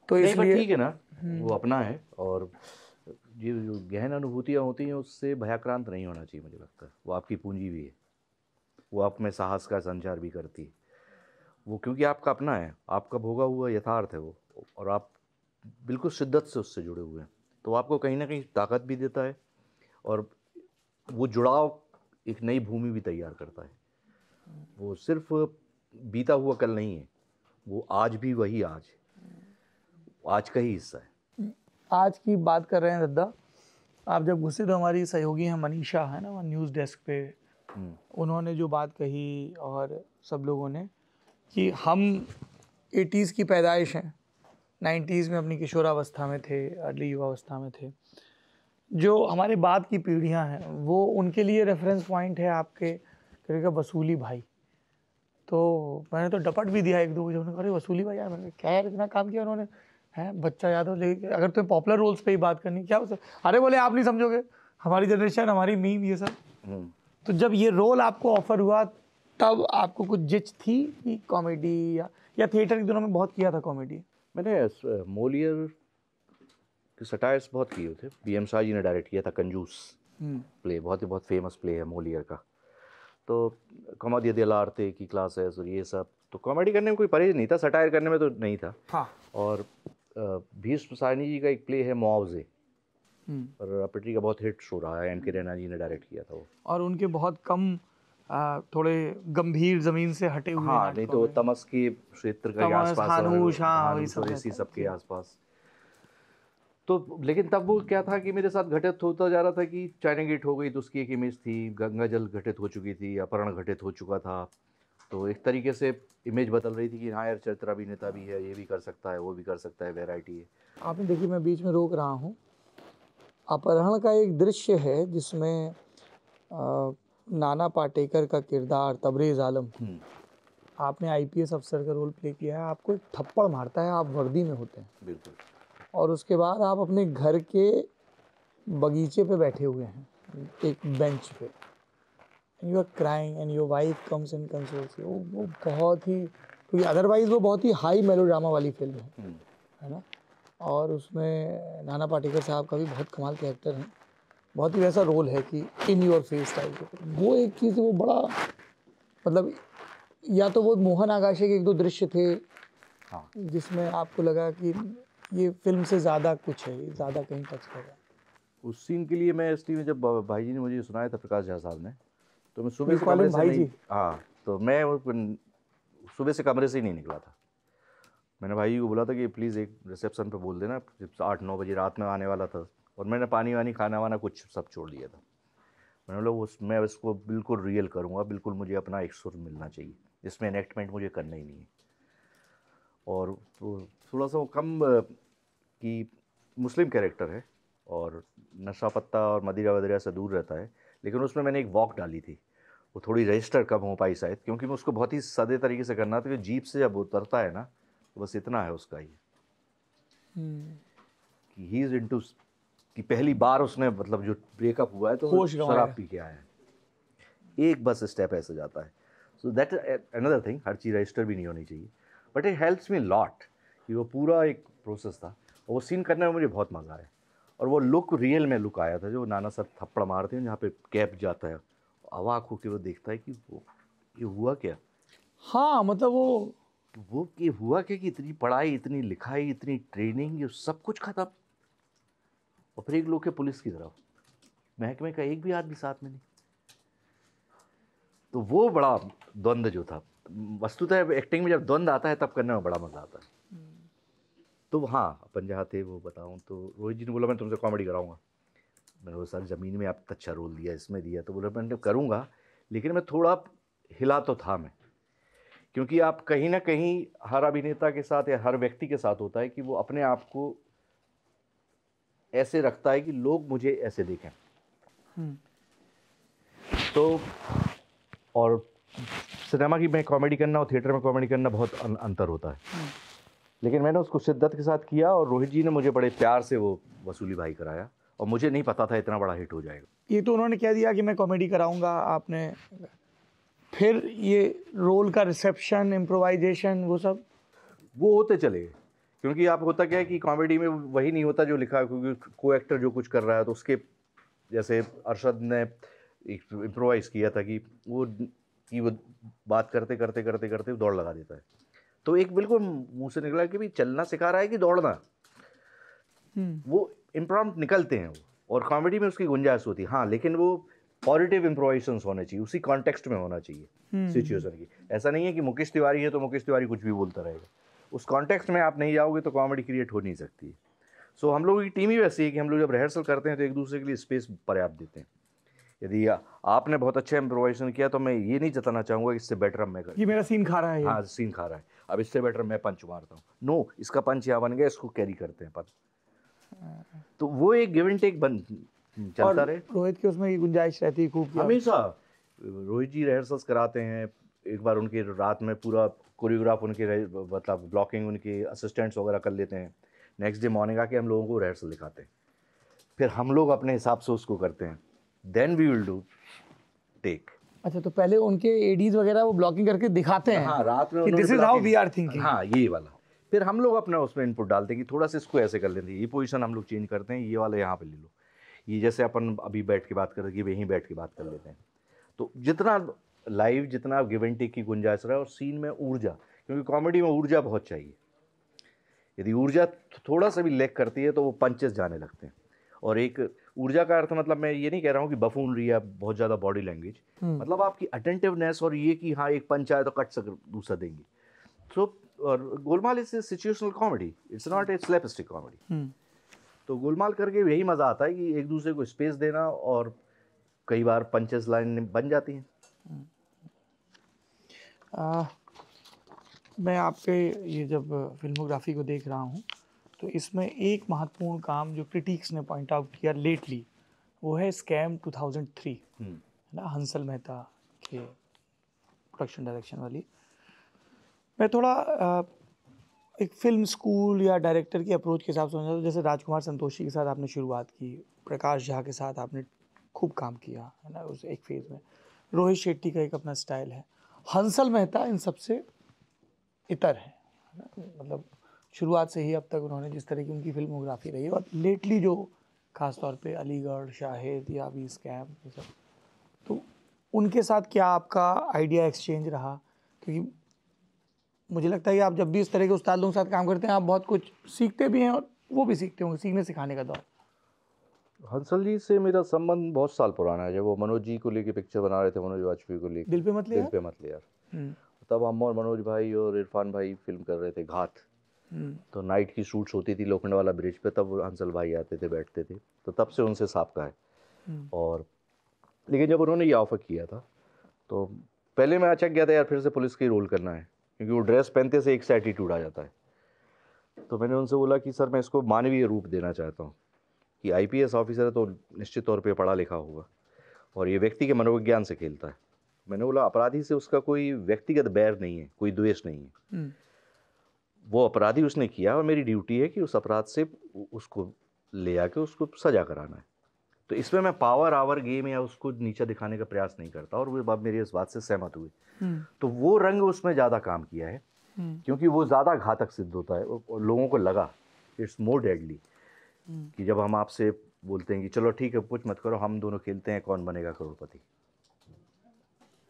तो इसलिए ठीक है ना हम्म। वो अपना है और ये जो गहन अनुभूतियाँ होती हैं उससे भयाक्रांत नहीं होना चाहिए मुझे लगता है वो आपकी पूंजी भी है वो आप में साहस का संचार भी करती है वो क्योंकि आपका अपना है आपका भोगा हुआ यथार्थ है वो और आप बिल्कुल शिद्दत से उससे जुड़े हुए हैं तो आपको कहीं ना कहीं ताकत भी देता है और वो जुड़ाव एक नई भूमि भी तैयार करता है वो सिर्फ बीता हुआ कल नहीं है वो आज भी वही आज आज का ही हिस्सा है आज की बात कर रहे हैं दद्दा आप जब घुसे तो हमारी सहयोगी हैं मनीषा है ना वहाँ न्यूज़ डेस्क पे हम्म। उन्होंने जो बात कही और सब लोगों ने कि हम एटीज़ की पैदाइश हैं नाइन्टीज़ में अपनी किशोरावस्था में थे अर्ली युवावस्था में थे जो हमारे बाद की पीढ़ियां हैं वो उनके लिए रेफरेंस पॉइंट है आपके कहेगा वसूली भाई तो मैंने तो डपट भी दिया एक दो मुझे उन्होंने कहा वसूली भाई यार मैंने क्या यार इतना काम किया उन्होंने हैं बच्चा याद हो लेकिन अगर तुम्हें पॉपुलर रोल्स पे ही बात करनी क्या उसे अरे बोले आप नहीं समझोगे हमारी जनरेशन हमारी मीम ये सब हम्म। तो जब ये रोल आपको ऑफर हुआ तब आपको कुछ जिच थी कॉमेडी या या थिएटर के दोनों में बहुत किया था कॉमेडी मैंने मोलियर के सटायर्स बहुत किए थे बी एम शाह जी ने डायरेक्ट किया था कंजूस प्ले हम्म। बहुत ही बहुत फेमस प्ले है मोलियर का तो कॉमेडी दिल आरते की क्लासेस और ये सब तो कॉमेडी करने में कोई परहेज नहीं था सटायर करने में तो नहीं था हाँ। और भीष्म सारणी जी का एक प्ले है मुआवजे हम्म। और रपेटरी का बहुत हिट शो रहा है एम के रैना जी ने डायरेक्ट किया था वो और उनके बहुत कम थोड़े गंभीर जमीन से हटे हुए हाँ नहीं तो तमस के क्षेत्र का आसपास हानूश हाँ इसी सब आसपास तो लेकिन तब वो क्या था कि मेरे साथ घटित होता जा रहा था कि चाइना गेट हो गई तो उसकी एक इमेज थी गंगा जल घटित हो चुकी थी अपहरण घटित हो चुका था तो एक तरीके से इमेज बदल रही थी कि हाँ यार चरित्र अभिनेता भी है ये भी कर सकता है वो भी कर सकता है वेराइटी है आपने देखिए मैं बीच में रोक रहा हूँ अपहरण का एक दृश्य है जिसमें नाना पाटेकर का किरदार तबरेज आलम हम्म। आपने आईपीएस अफसर का रोल प्ले किया है आपको एक थप्पड़ मारता है आप वर्दी में होते हैं बिल्कुल और उसके बाद आप अपने घर के बगीचे पे बैठे हुए हैं एक बेंच पे and you are crying and your wife comes and consoles वो वो बहुत ही क्योंकि तो अदरवाइज वो बहुत ही हाई मेलोड्रामा वाली फिल्म है हम्म। है ना और उसमें नाना पाटेकर साहब का भी बहुत कमाल के एक्टर हैं बहुत ही वैसा रोल है कि इन योर फेस टाइप वो एक चीज़ वो बड़ा मतलब या तो वो मोहन आगाशे के एक दो दृश्य थे हाँ। जिसमें आपको लगा कि ये फिल्म से ज़्यादा कुछ है ज़्यादा कहीं टच कर रहा उस सीन के लिए मैं एसटी में जब भाई जी ने मुझे सुनाया था प्रकाश झा साहब ने तो मैं सुबह से कमरे से जी हाँ तो मैं सुबह से कमरे से ही नहीं निकला था मैंने भाई जी को बोला था कि प्लीज़ एक रिसेप्शन पर बोल देना जब आठ नौ बजे रात में आने वाला था और मैंने पानी वानी खाना वाना कुछ सब छोड़ दिया था मैंने बोला उस मैं उसको बिल्कुल रियल करूँगा बिल्कुल मुझे अपना एक सुर मिलना चाहिए जिसमें इनेक्टमेंट मुझे करना ही नहीं है और तो थोड़ा सा वो कम कि मुस्लिम कैरेक्टर है और नशा पत्ता और मदिरा वदिरा से दूर रहता है लेकिन उसमें मैंने एक वॉक डाली थी वो थोड़ी रजिस्टर कम हो पाई शायद क्योंकि मैं उसको बहुत ही सदे तरीके से करना था कि जीप से जब उतरता है ना तो बस इतना है उसका ही ही इज़ इन टू कि पहली बार उसने मतलब जो ब्रेकअप हुआ है तो शराब पी के आया है एक बस स्टेप ऐसे जाता है सो दैट अनदर थिंग हर चीज़ रजिस्टर भी नहीं होनी चाहिए but it helps me lot कि वो पूरा एक प्रोसेस था और वो सीन करने में मुझे बहुत मज़ा आया और वो लुक रियल में लुक आया था जो नाना सर थप्पड़ मारते हैं जहाँ पे कैप जाता है अवाक होकर वो देखता है कि वो ये हुआ क्या हाँ मतलब वो वो ये हुआ क्या कि इतनी पढ़ाई इतनी लिखाई इतनी ट्रेनिंग ये सब कुछ ख़त्म और फिर एक लोग के पुलिस की तरफ महकमे का एक भी आदमी साथ में नहीं तो वो बड़ा द्वंद्व जो था वस्तुतः एक्टिंग में जब द्वंद्व आता है तब करने में बड़ा मज़ा आता है हम्म। तो हाँ अपन जहाँ थे वो बताऊँ तो रोहित जी ने बोला मैं तुमसे कॉमेडी कराऊंगा मैंने बोला सर ज़मीन में आप अच्छा रोल दिया इसमें दिया तो बोला मैंने करूँगा लेकिन मैं थोड़ा हिला तो था मैं क्योंकि आप कहीं ना कहीं हर अभिनेता के साथ या हर व्यक्ति के साथ होता है कि वो अपने आप को ऐसे रखता है कि लोग मुझे ऐसे देखें हम्म। तो और सिनेमा की मैं कॉमेडी करना और थिएटर में कॉमेडी करना बहुत अं-, अंतर होता है हम्म। लेकिन मैंने उसको शिद्दत के साथ किया और रोहित जी ने मुझे बड़े प्यार से वो वसूली भाई कराया और मुझे नहीं पता था इतना बड़ा हिट हो जाएगा ये तो उन्होंने कह दिया कि मैं कॉमेडी कराऊंगा आपने फिर ये रोल का रिसेप्शन इम्प्रोवाइजेशन वो सब वो होते चले क्योंकि आप होता क्या है कि कॉमेडी में वही नहीं होता जो लिखा क्योंकि को एक्टर जो कुछ कर रहा है तो उसके जैसे अरशद ने इम्प्रोवाइज़ किया था कि वो कि वो बात करते करते करते करते दौड़ लगा देता है तो एक बिल्कुल मुँह से निकला कि भाई चलना सिखा रहा है कि दौड़ना हम्म। वो इम्प्रॉम निकलते हैं वो और कॉमेडी में उसकी गुंजाइश होती है हाँ लेकिन वो पॉजिटिव इम्प्रोवाइजेशन होने चाहिए उसी कॉन्टेक्स्ट में होना चाहिए सिचुएशन हम्म। की ऐसा नहीं है कि मुकेश तिवारी है तो मुकेश तिवारी कुछ भी बोलता रहेगा उस कॉन्टेक्स्ट में आप नहीं जाओगे तो कॉमेडी क्रिएट हो नहीं सकती है सो so, हम लोगों की टीम ही वैसी है कि हम लोग जब रिहर्सल करते हैं तो एक दूसरे के लिए स्पेस पर्याप्त देते हैं यदि आपने बहुत अच्छा इम्प्रोवाइजेशन किया तो मैं ये नहीं जताना चाहूँगा कि इससे बेटर मैं कर ये मेरा सीन खा रहा है हाँ सीन खा रहा है अब इससे बेटर मैं पंच मारता हूँ नो इसका पंच यहाँ बन गया इसको कैरी करते हैं पंच तो वो एक गिव एंड टेक बन चलता रहे रोहित की उसमें गुंजाइश रहती है खूब हमेशा रोहित जी रिहर्सल्स कराते हैं एक बार उनके रात में पूरा कोरियोग्राफ उनके मतलब ब्लॉकिंग उनके असिस्टेंट्स वगैरह कर लेते हैं नेक्स्ट डे मॉर्निंग आके हम लोगों को रिहर्सल दिखाते हैं फिर हम लोग अपने हिसाब से उसको करते हैं then we will do take अच्छा तो पहले उनके एडीज वगैरह वो ब्लॉकिंग करके दिखाते हैं हाँ रात में this is how we are thinking हाँ ये वाला फिर हम लोग अपना उसमें इनपुट डालते हैं कि थोड़ा सा इसको ऐसे कर लेते हैं ये पोजिशन हम लोग चेंज करते हैं ये वाला यहाँ पर ले लो ये जैसे अपन अभी बैठ के बात कर रहे हैं कि वहीं बैठ के बात कर लेते हैं तो जितना लाइव जितना आप गिव एंड टेक की गुंजाइश रहा है और सीन में ऊर्जा क्योंकि कॉमेडी में ऊर्जा बहुत चाहिए यदि ऊर्जा थोड़ा सा भी लेक करती है तो वो पंचेस जाने लगते हैं और एक ऊर्जा का अर्थ मतलब मैं ये नहीं कह रहा हूँ कि बफून रही है बहुत ज़्यादा बॉडी लैंग्वेज हम्म। मतलब आपकी अटेंटिवनेस और ये कि हाँ एक पंच आए तो कट सक दूसरा देंगे तो और Golmaal is situational comedy it's not a slapstick comedy तो गोलमाल करके यही मज़ा आता है कि एक दूसरे को स्पेस देना और कई बार पंचेस लाइन बन जाती हैं हम्म। आ, मैं आपके ये जब फिल्मोग्राफी को देख रहा हूँ तो इसमें एक महत्वपूर्ण काम जो क्रिटिक्स ने पॉइंट आउट किया लेटली वो है स्कैम हम्म। 2003 है ना हंसल मेहता के प्रोडक्शन डायरेक्शन वाली मैं थोड़ा आ, एक फिल्म स्कूल या डायरेक्टर की अप्रोच के हिसाब से समझा जैसे राजकुमार संतोषी के साथ आपने शुरुआत की प्रकाश झा के साथ आपने खूब काम किया है ना उस एक फेज़ में रोहित शेट्टी का एक अपना स्टाइल है हंसल मेहता इन सबसे इतर है मतलब शुरुआत से ही अब तक उन्होंने जिस तरह की उनकी फिल्मोग्राफी रही और लेटली जो ख़ास तौर पे अलीगढ़ शाहिद या भी स्कैम ये सब तो उनके साथ क्या आपका आइडिया एक्सचेंज रहा क्योंकि मुझे लगता है कि आप जब भी इस तरह के उस्ताद लोगों के साथ काम करते हैं आप बहुत कुछ सीखते भी हैं और वो भी सीखते होंगे सीखने सिखाने का दौर हंसल जी से मेरा संबंध बहुत साल पुराना है जब वो मनोज जी को लेके पिक्चर बना रहे थे मनोज वाजपेयी को लेकर दिल पे मत दिल पे मत लिया यार हम्म। तब हम और मनोज भाई और इरफान भाई फिल्म कर रहे थे घात हम्म। तो नाइट की शूट्स होती थी लोखंड वाला ब्रिज पे तब हंसल भाई आते थे बैठते थे तो तब से उनसे का है हम्म। और लेकिन जब उन्होंने ये ऑफ़र किया था तो पहले मैं अचक गया था यार फिर से पुलिस का रोल करना है क्योंकि वो ड्रेस पहनते से एक से एटीट्यूड आ जाता है तो मैंने उनसे बोला कि सर मैं इसको मानवीय रूप देना चाहता हूँ कि आईपीएस ऑफिसर है तो निश्चित तौर पे पढ़ा लिखा होगा और ये व्यक्ति के मनोविज्ञान से खेलता है मैंने बोला अपराधी से उसका कोई व्यक्तिगत बैर नहीं है कोई द्वेष नहीं है हम्म। वो अपराधी उसने किया और मेरी ड्यूटी है कि उस अपराध से उसको ले आके उसको सजा कराना है तो इसमें मैं पावर आवर गेम या उसको नीचा दिखाने का प्रयास नहीं करता और वो बाप मेरी इस बात से सहमत हुए हम्म। तो वो रंग उसमें ज़्यादा काम किया है हम्म। क्योंकि वो ज़्यादा घातक सिद्ध होता है और लोगों को लगा इट्स मोर डेडली हम्म। कि जब हम आपसे बोलते हैं कि चलो ठीक है कुछ मत करो हम दोनों खेलते हैं कौन बनेगा करोड़पति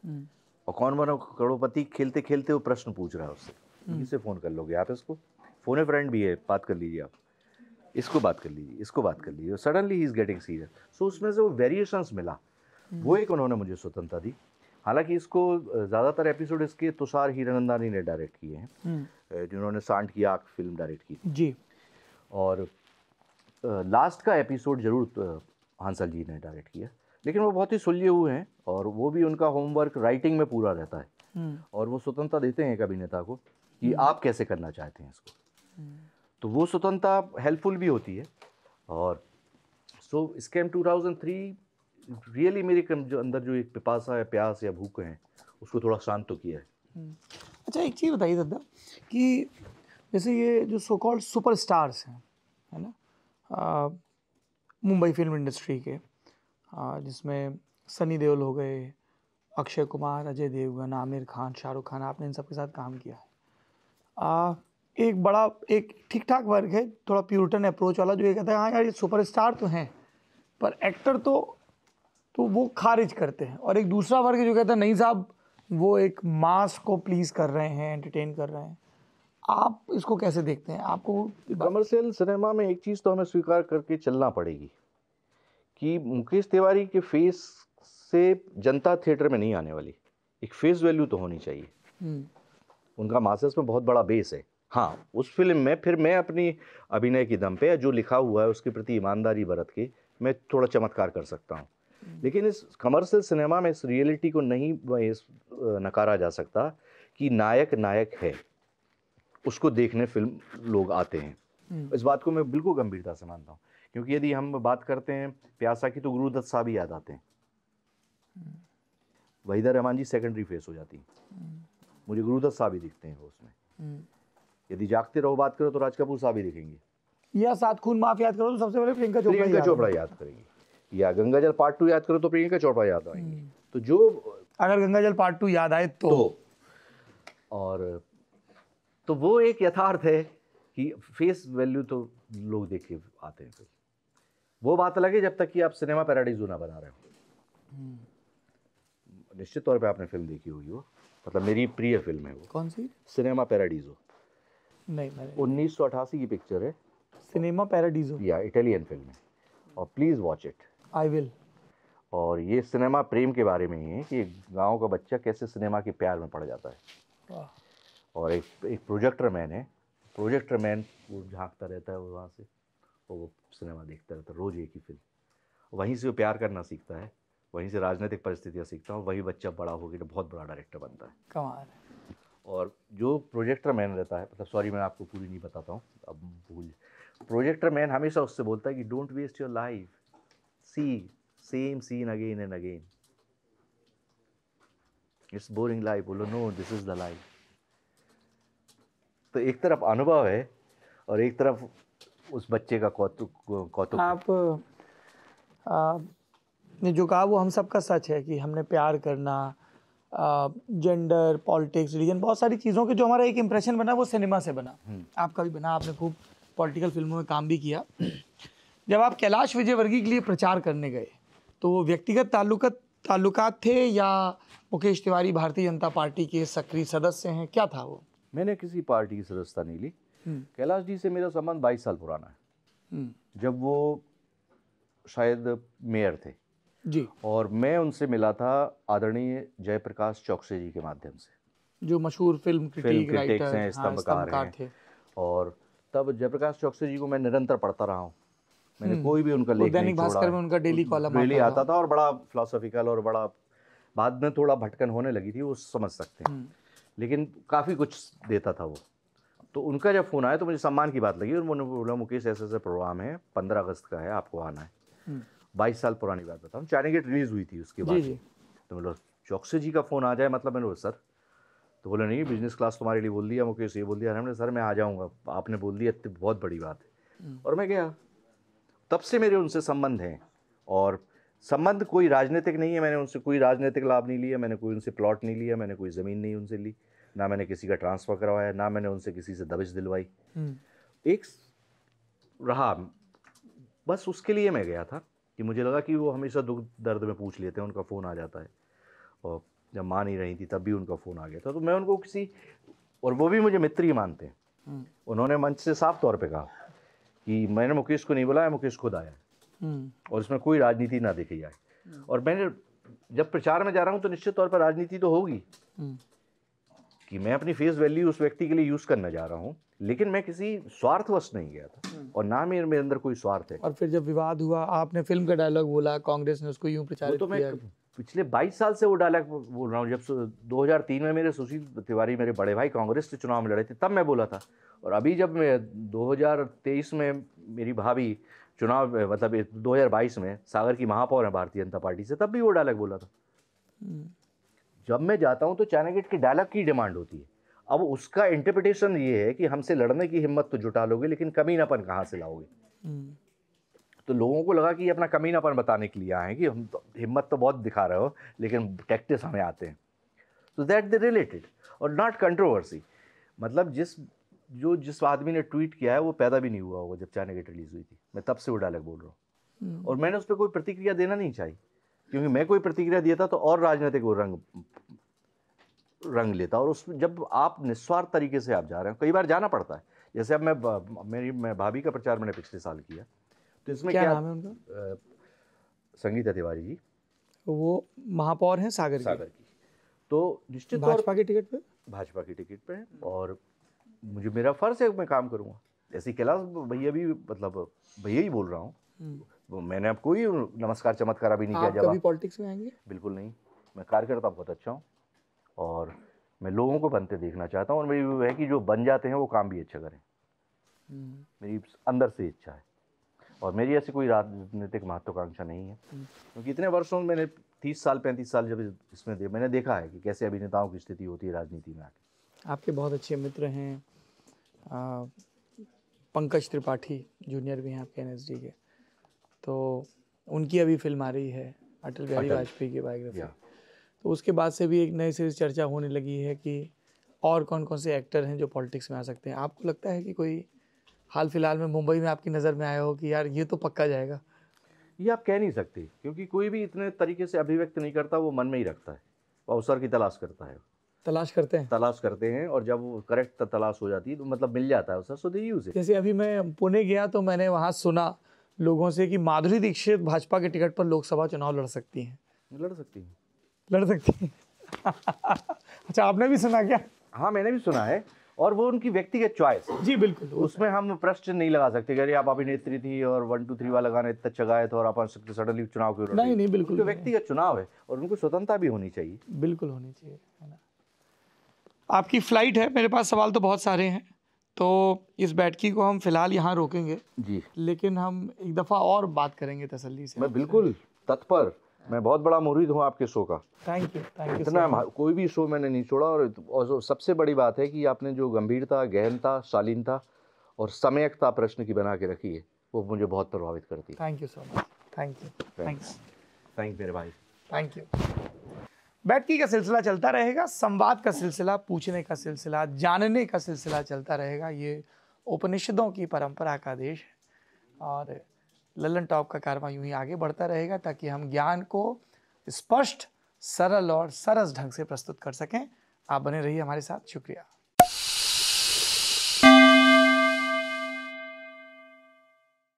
हम्म। और कौन बनो करोड़पति खेलते खेलते वो प्रश्न पूछ रहा है उससे हम्म। किससे फ़ोन कर लोगे आप इसको फ़ोन फ्रेंड भी है बात कर लीजिए आप इसको बात कर लीजिए इसको बात कर लीजिए सडनली ही इज़ गेटिंग सीरियस सो उसमें से वो वेरिएशंस मिला वो एक उन्होंने मुझे स्वतंत्रता दी हालांकि इसको ज़्यादातर एपिसोड इसके तुषार हीरानंदानी ने डायरेक्ट किए हैं जिन्होंने सांड की आग फिल्म डायरेक्ट की जी और लास्ट का एपिसोड ज़रूर हांसल जी ने डायरेक्ट किया लेकिन वो बहुत ही सुलझे हुए हैं और वो भी उनका होमवर्क राइटिंग में पूरा रहता है हम्म। और वो स्वतंत्रता देते हैं एक अभिनेता को कि हम्म। आप कैसे करना चाहते हैं इसको हम्म। तो वो स्वतंत्रता हेल्पफुल भी होती है और सो स्कैम 2003 रियली मेरे जो अंदर जो एक पिपासा या प्यास या भूख है उसको थोड़ा शांत तो किया है अच्छा एक चीज़ बताइए दादा कि जैसे ये जो सो कॉल्ड सुपर स्टार्स हैं है ना मुंबई फिल्म इंडस्ट्री के जिसमें सनी देओल हो गए अक्षय कुमार अजय देवगन आमिर खान शाहरुख खान आपने इन सब के साथ काम किया है एक बड़ा एक ठीक ठाक वर्ग है थोड़ा प्यूरटन अप्रोच वाला जो ये कहता है हाँ यार ये सुपरस्टार तो हैं पर एक्टर तो तो वो खारिज करते हैं और एक दूसरा वर्ग जो कहता है नहीं साहब वो एक मास को प्लीज़ कर रहे हैं एंटरटेन कर रहे हैं आप इसको कैसे देखते हैं आपको कमर्शियल सिनेमा में एक चीज़ तो हमें स्वीकार करके चलना पड़ेगी कि मुकेश तिवारी के फेस से जनता थिएटर में नहीं आने वाली एक फेस वैल्यू तो होनी चाहिए हम्म। उनका मासस में बहुत बड़ा बेस है हाँ उस फिल्म में फिर मैं अपनी अभिनय के दम पे जो लिखा हुआ है उसके प्रति ईमानदारी बरत के मैं थोड़ा चमत्कार कर सकता हूँ हम्म। लेकिन इस कमर्शियल सिनेमा में इस रियलिटी को नहीं इस नकारा जा सकता कि नायक नायक है उसको देखने फिल्म लोग आते हैं हम्म। इस बात को मैं बिल्कुल गंभीरता से मानता हूँ क्योंकि यदि हम बात करते हैं प्यासा की तो गुरुदत्त साहब ही याद आते हैं हम्म। वहीदा रहमान जी सेकेंडरी फेस हो जाती हम्म। मुझे गुरुदत्त साहब ही दिखते हैं उसमें यदि जागते रहो बात करो तो राज कपूर साहब ही दिखेंगे या सात खून माफ याद करो तो सबसे पहले प्रियंका चोपड़ा चोपड़ा याद करेंगे या गंगा जल पार्ट टू याद करो तो प्रियंका चोपड़ा याद आएंगे तो जो अगर गंगा जल पार्ट टू याद आए तो, तो और तो वो एक यथार्थ है कि फेस वैल्यू तो लोग देख के आते हैं फिर वो बात अलग है जब तक कि आप सिनेमा पैराडाइज ना बना रहे हो निश्चित तौर पे आपने फिल्म देखी होगी वो मतलब मेरी प्रिय फिल्म है वो कौन सी सिनेमा पैराडीजो नहीं उन्नीस सौ अठासी की पिक्चर है सिनेमा पैराडीजो या इटालियन फिल्म है और please watch it I will और ये सिनेमा प्रेम के बारे में ही है कि गांव का बच्चा कैसे सिनेमा के प्यार में पड़ जाता है और एक एक प्रोजेक्टर मैन है प्रोजेक्टर मैन वो झांकता रहता है वहाँ से और वो सिनेमा देखता रहता है रोज़ एक ही फिल्म वहीं से वो प्यार करना सीखता है वहीं से राजनीतिक परिस्थितियाँ सीखता है वही बच्चा बड़ा होकर तो बहुत बड़ा डायरेक्टर बनता है कमाल और जो प्रोजेक्टर मैन रहता है मतलब सॉरी मैं आपको पूरी नहीं बताता हूँ अब भूल प्रोजेक्टर मैन हमेशा उससे बोलता है कि don't waste your life see same scene again and again it's boring life बोलो no this is the life तो एक तरफ अनुभव है और एक तरफ उस बच्चे का कौतुक कौतुक आप ने जो कहा वो हम सब का सच है कि हमने प्यार करना जेंडर पॉलिटिक्स रिलीजन बहुत सारी चीज़ों के जो हमारा एक इम्प्रेशन बना वो सिनेमा से बना हम्म। आपका भी बना आपने खूब पॉलिटिकल फिल्मों में काम भी किया जब आप कैलाश विजय विजयवर्गीय के लिए प्रचार करने गए तो वो व्यक्तिगत ताल्लुकत ताल्लुकात थे या मुकेश तिवारी भारतीय जनता पार्टी के सक्रिय सदस्य हैं क्या था वो मैंने किसी पार्टी की सदस्यता नहीं ली हम्म। कैलाश जी से मेरा संबंध बाईस साल पुराना है हम्म। जब वो शायद मेयर थे जी और मैं उनसे मिला था आदरणीय जयप्रकाश चौकसे जी के माध्यम से जो मशहूर फिल्म हाँ, क्रिटिक राइटर हैं स्तंभकार हाँ, हैं और तब जयप्रकाश चौकसे जी को मैं निरंतर पढ़ता रहा हूँ मैंने हम्म। कोई भी उनका लेख दैनिक भास्कर में उनका डेली कॉलम डेली आता था और बड़ा फिलोसॉफिकल और बड़ा बाद में थोड़ा भटकन होने लगी थी वो समझ सकते हैं लेकिन काफ़ी कुछ देता था वो तो उनका जब फ़ोन आया तो मुझे सम्मान की बात लगी और उन्होंने बोला मुकेश ऐसे ऐसे प्रोग्राम है पंद्रह अगस्त का है आपको आना है हम्म। बाईस साल पुरानी बात बताऊँ चाइना गेट रिलीज़ हुई थी उसके बाद तो बोलो चौकसे जी का फ़ोन आ जाए मतलब मैंने सर तो बोले नहीं बिजनेस क्लास तुम्हारे लिए बोल दिया मुकेश ये बोल दिया हमने सर मैं आ जाऊँगा आपने बोल दिया बहुत बड़ी बात है हम्म। और मैं गया तब से मेरे उनसे संबंध हैं और संबंध कोई राजनीतिक नहीं है मैंने उनसे कोई राजनीतिक लाभ नहीं लिया मैंने कोई उनसे प्लॉट नहीं लिया मैंने कोई ज़मीन नहीं उनसे ली ना मैंने किसी का ट्रांसफ़र करवाया ना मैंने उनसे किसी से दबिश दिलवाई हम्म। एक रहा बस उसके लिए मैं गया था कि मुझे लगा कि वो हमेशा दुख दर्द में पूछ लेते हैं उनका फ़ोन आ जाता है और जब माँ नहीं रही थी तब भी उनका फ़ोन आ गया था तो मैं उनको किसी और वो भी मुझे मित्र ही मानते हैं हम्म। उन्होंने मंच से साफ तौर पर कहा कि मैंने मुकेश को नहीं बुलाया मुकेश खुद आया हम्म। और इसमें कोई राजनीति ना देखी जाए हम्म। और मैंने जब प्रचार में जा रहा हूँ तो निश्चित तौर पर राजनीति तो होगी हम्म। कि मैं अपनी फेस वैल्यू उस व्यक्ति के लिए यूज़ करने जा रहा हूँ लेकिन मैं किसी स्वार्थवश नहीं गया था और ना मेरे में अंदर कोई स्वार्थ है और फिर जब विवाद हुआ आपने फिल्म का डायलॉग बोला कांग्रेस ने उसको यूं प्रचार तो मैं पिछले 22 साल से वो डायलॉग बोल रहा हूँ जब 2003 में मेरे सुशील तिवारी मेरे बड़े भाई कांग्रेस से चुनाव में लड़े थे तब मैं बोला था और अभी जब मैं दो में मेरी भाभी चुनाव मतलब बाईस में सागर की महापौर है भारतीय जनता पार्टी से तब भी वो डायलॉग बोला था जब मैं जाता हूँ तो चाइना गेट के डायलॉग की डिमांड होती है अब उसका इंटरप्रिटेशन ये है कि हमसे लड़ने की हिम्मत तो जुटा लोगे लेकिन कमीनापन कहाँ से लाओगे तो लोगों को लगा कि ये अपना कमीनापन बताने के लिए आए हैं कि हम तो, हिम्मत तो बहुत दिखा रहे हो लेकिन टैक्टिस हमें आते हैं तो दैट दे रिलेटेड और नॉट कंट्रोवर्सी मतलब जिस जो जिस आदमी ने ट्वीट किया है वो पैदा भी नहीं हुआ होगा जब चाइना गेट रिलीज़ हुई थी मैं तब से वो डायलॉग बोल रहा हूँ हम्म। और मैंने उस पर कोई प्रतिक्रिया देना नहीं चाहिए क्योंकि मैं कोई प्रतिक्रिया दिया था तो और राजनीतिक वो रंग रंग लेता और उस जब आप निस्वार्थ तरीके से आप जा रहे हो कई बार जाना पड़ता है जैसे अब मैं मेरी मैं भाभी का प्रचार मैंने पिछले साल किया तो इसमें क्या, क्या नाम है उनका संगीता तिवारी जी वो महापौर हैं सागर सागर की तो निश्चित भाजपा की टिकट पे भाजपा की टिकट पे और मुझे मेरा फ़र्ज़ है मैं काम करूँगा जैसे कैलाश भैया भी मतलब भैया ही बोल रहा हूँ हम्म। मैंने आपको ही नमस्कार चमत्कार अभी नहीं किया जब कभी पॉलिटिक्स में आएंगे बिल्कुल नहीं मैं कार्यकर्ता बहुत अच्छा हूँ और मैं लोगों को बनते देखना चाहता हूँ और मेरी है कि जो बन जाते हैं वो काम भी अच्छा करें हम्म। मेरी अंदर से इच्छा है और मेरी ऐसी कोई राजनीतिक महत्वाकांक्षा नहीं है हम्म। क्योंकि इतने वर्षों में मैंने तीस साल पैंतीस साल जब इसमें दे, मैंने देखा है कि कैसे अभिनेताओं की स्थिति होती है राजनीति में आके आपके बहुत अच्छे मित्र हैं पंकज त्रिपाठी जूनियर भी हैं आपके एन के तो उनकी अभी फिल्म आ रही है अटल बिहारी वाजपेयी की बायोग्राफी तो उसके बाद से भी एक नई से चर्चा होने लगी है कि और कौन कौन से एक्टर हैं जो पॉलिटिक्स में आ सकते हैं आपको लगता है कि कोई हाल फिलहाल में मुंबई में आपकी नज़र में आया हो कि यार ये तो पक्का जाएगा ये आप कह नहीं सकते क्योंकि कोई भी इतने तरीके से अभिव्यक्त नहीं करता वो मन में ही रखता है अवसर की तलाश करता है तलाश करते हैं तलाश करते हैं और जब करेक्ट तलाश हो जाती है तो मतलब मिल जाता है उसका सो दे यूज जैसे अभी मैं पुणे गया तो मैंने वहाँ सुना लोगों से कि माधुरी दीक्षित भाजपा के टिकट पर लोकसभा चुनाव लड़ सकती हैं लड़ सकती हैं लड़ सकती हैं [LAUGHS] अच्छा आपने भी सुना क्या हाँ मैंने भी सुना है और वो उनकी व्यक्तिगत चॉइस जी बिल्कुल उसमें हम प्रश्न नहीं लगा सकते कि आप अभिनेत्री थी और वन टू थ्री वाला गाना इतना चगाए थे तो और आप सडनली चुनाव क्यों नहीं नहीं बिल्कुल व्यक्तिगत चुनाव है और उनको स्वतंत्रता भी होनी चाहिए बिल्कुल होनी चाहिए है ना आपकी फ़्लाइट है मेरे पास सवाल तो बहुत सारे हैं तो इस बैठकी को हम फिलहाल यहाँ रोकेंगे जी लेकिन हम एक दफ़ा और बात करेंगे तसल्ली से मैं बिल्कुल तत्पर मैं बहुत बड़ा मुरीद हूँ आपके शो का थैंक यू थैंक यू इतना कोई भी शो मैंने नहीं छोड़ा और, और सबसे बड़ी बात है कि आपने जो गंभीरता गहनता शालीनता और समयकता प्रश्न की बना के रखी है वो मुझे बहुत प्रभावित करती है thank you so much thank you thanks thank मेरे भाई थैंक यू बैठकी का सिलसिला चलता रहेगा संवाद का सिलसिला पूछने का सिलसिला जानने का सिलसिला चलता रहेगा ये उपनिषदों की परंपरा का देश है और ललन टॉप का कारवा यूं ही आगे बढ़ता रहेगा ताकि हम ज्ञान को स्पष्ट सरल और सरस ढंग से प्रस्तुत कर सकें आप बने रहिए हमारे साथ शुक्रिया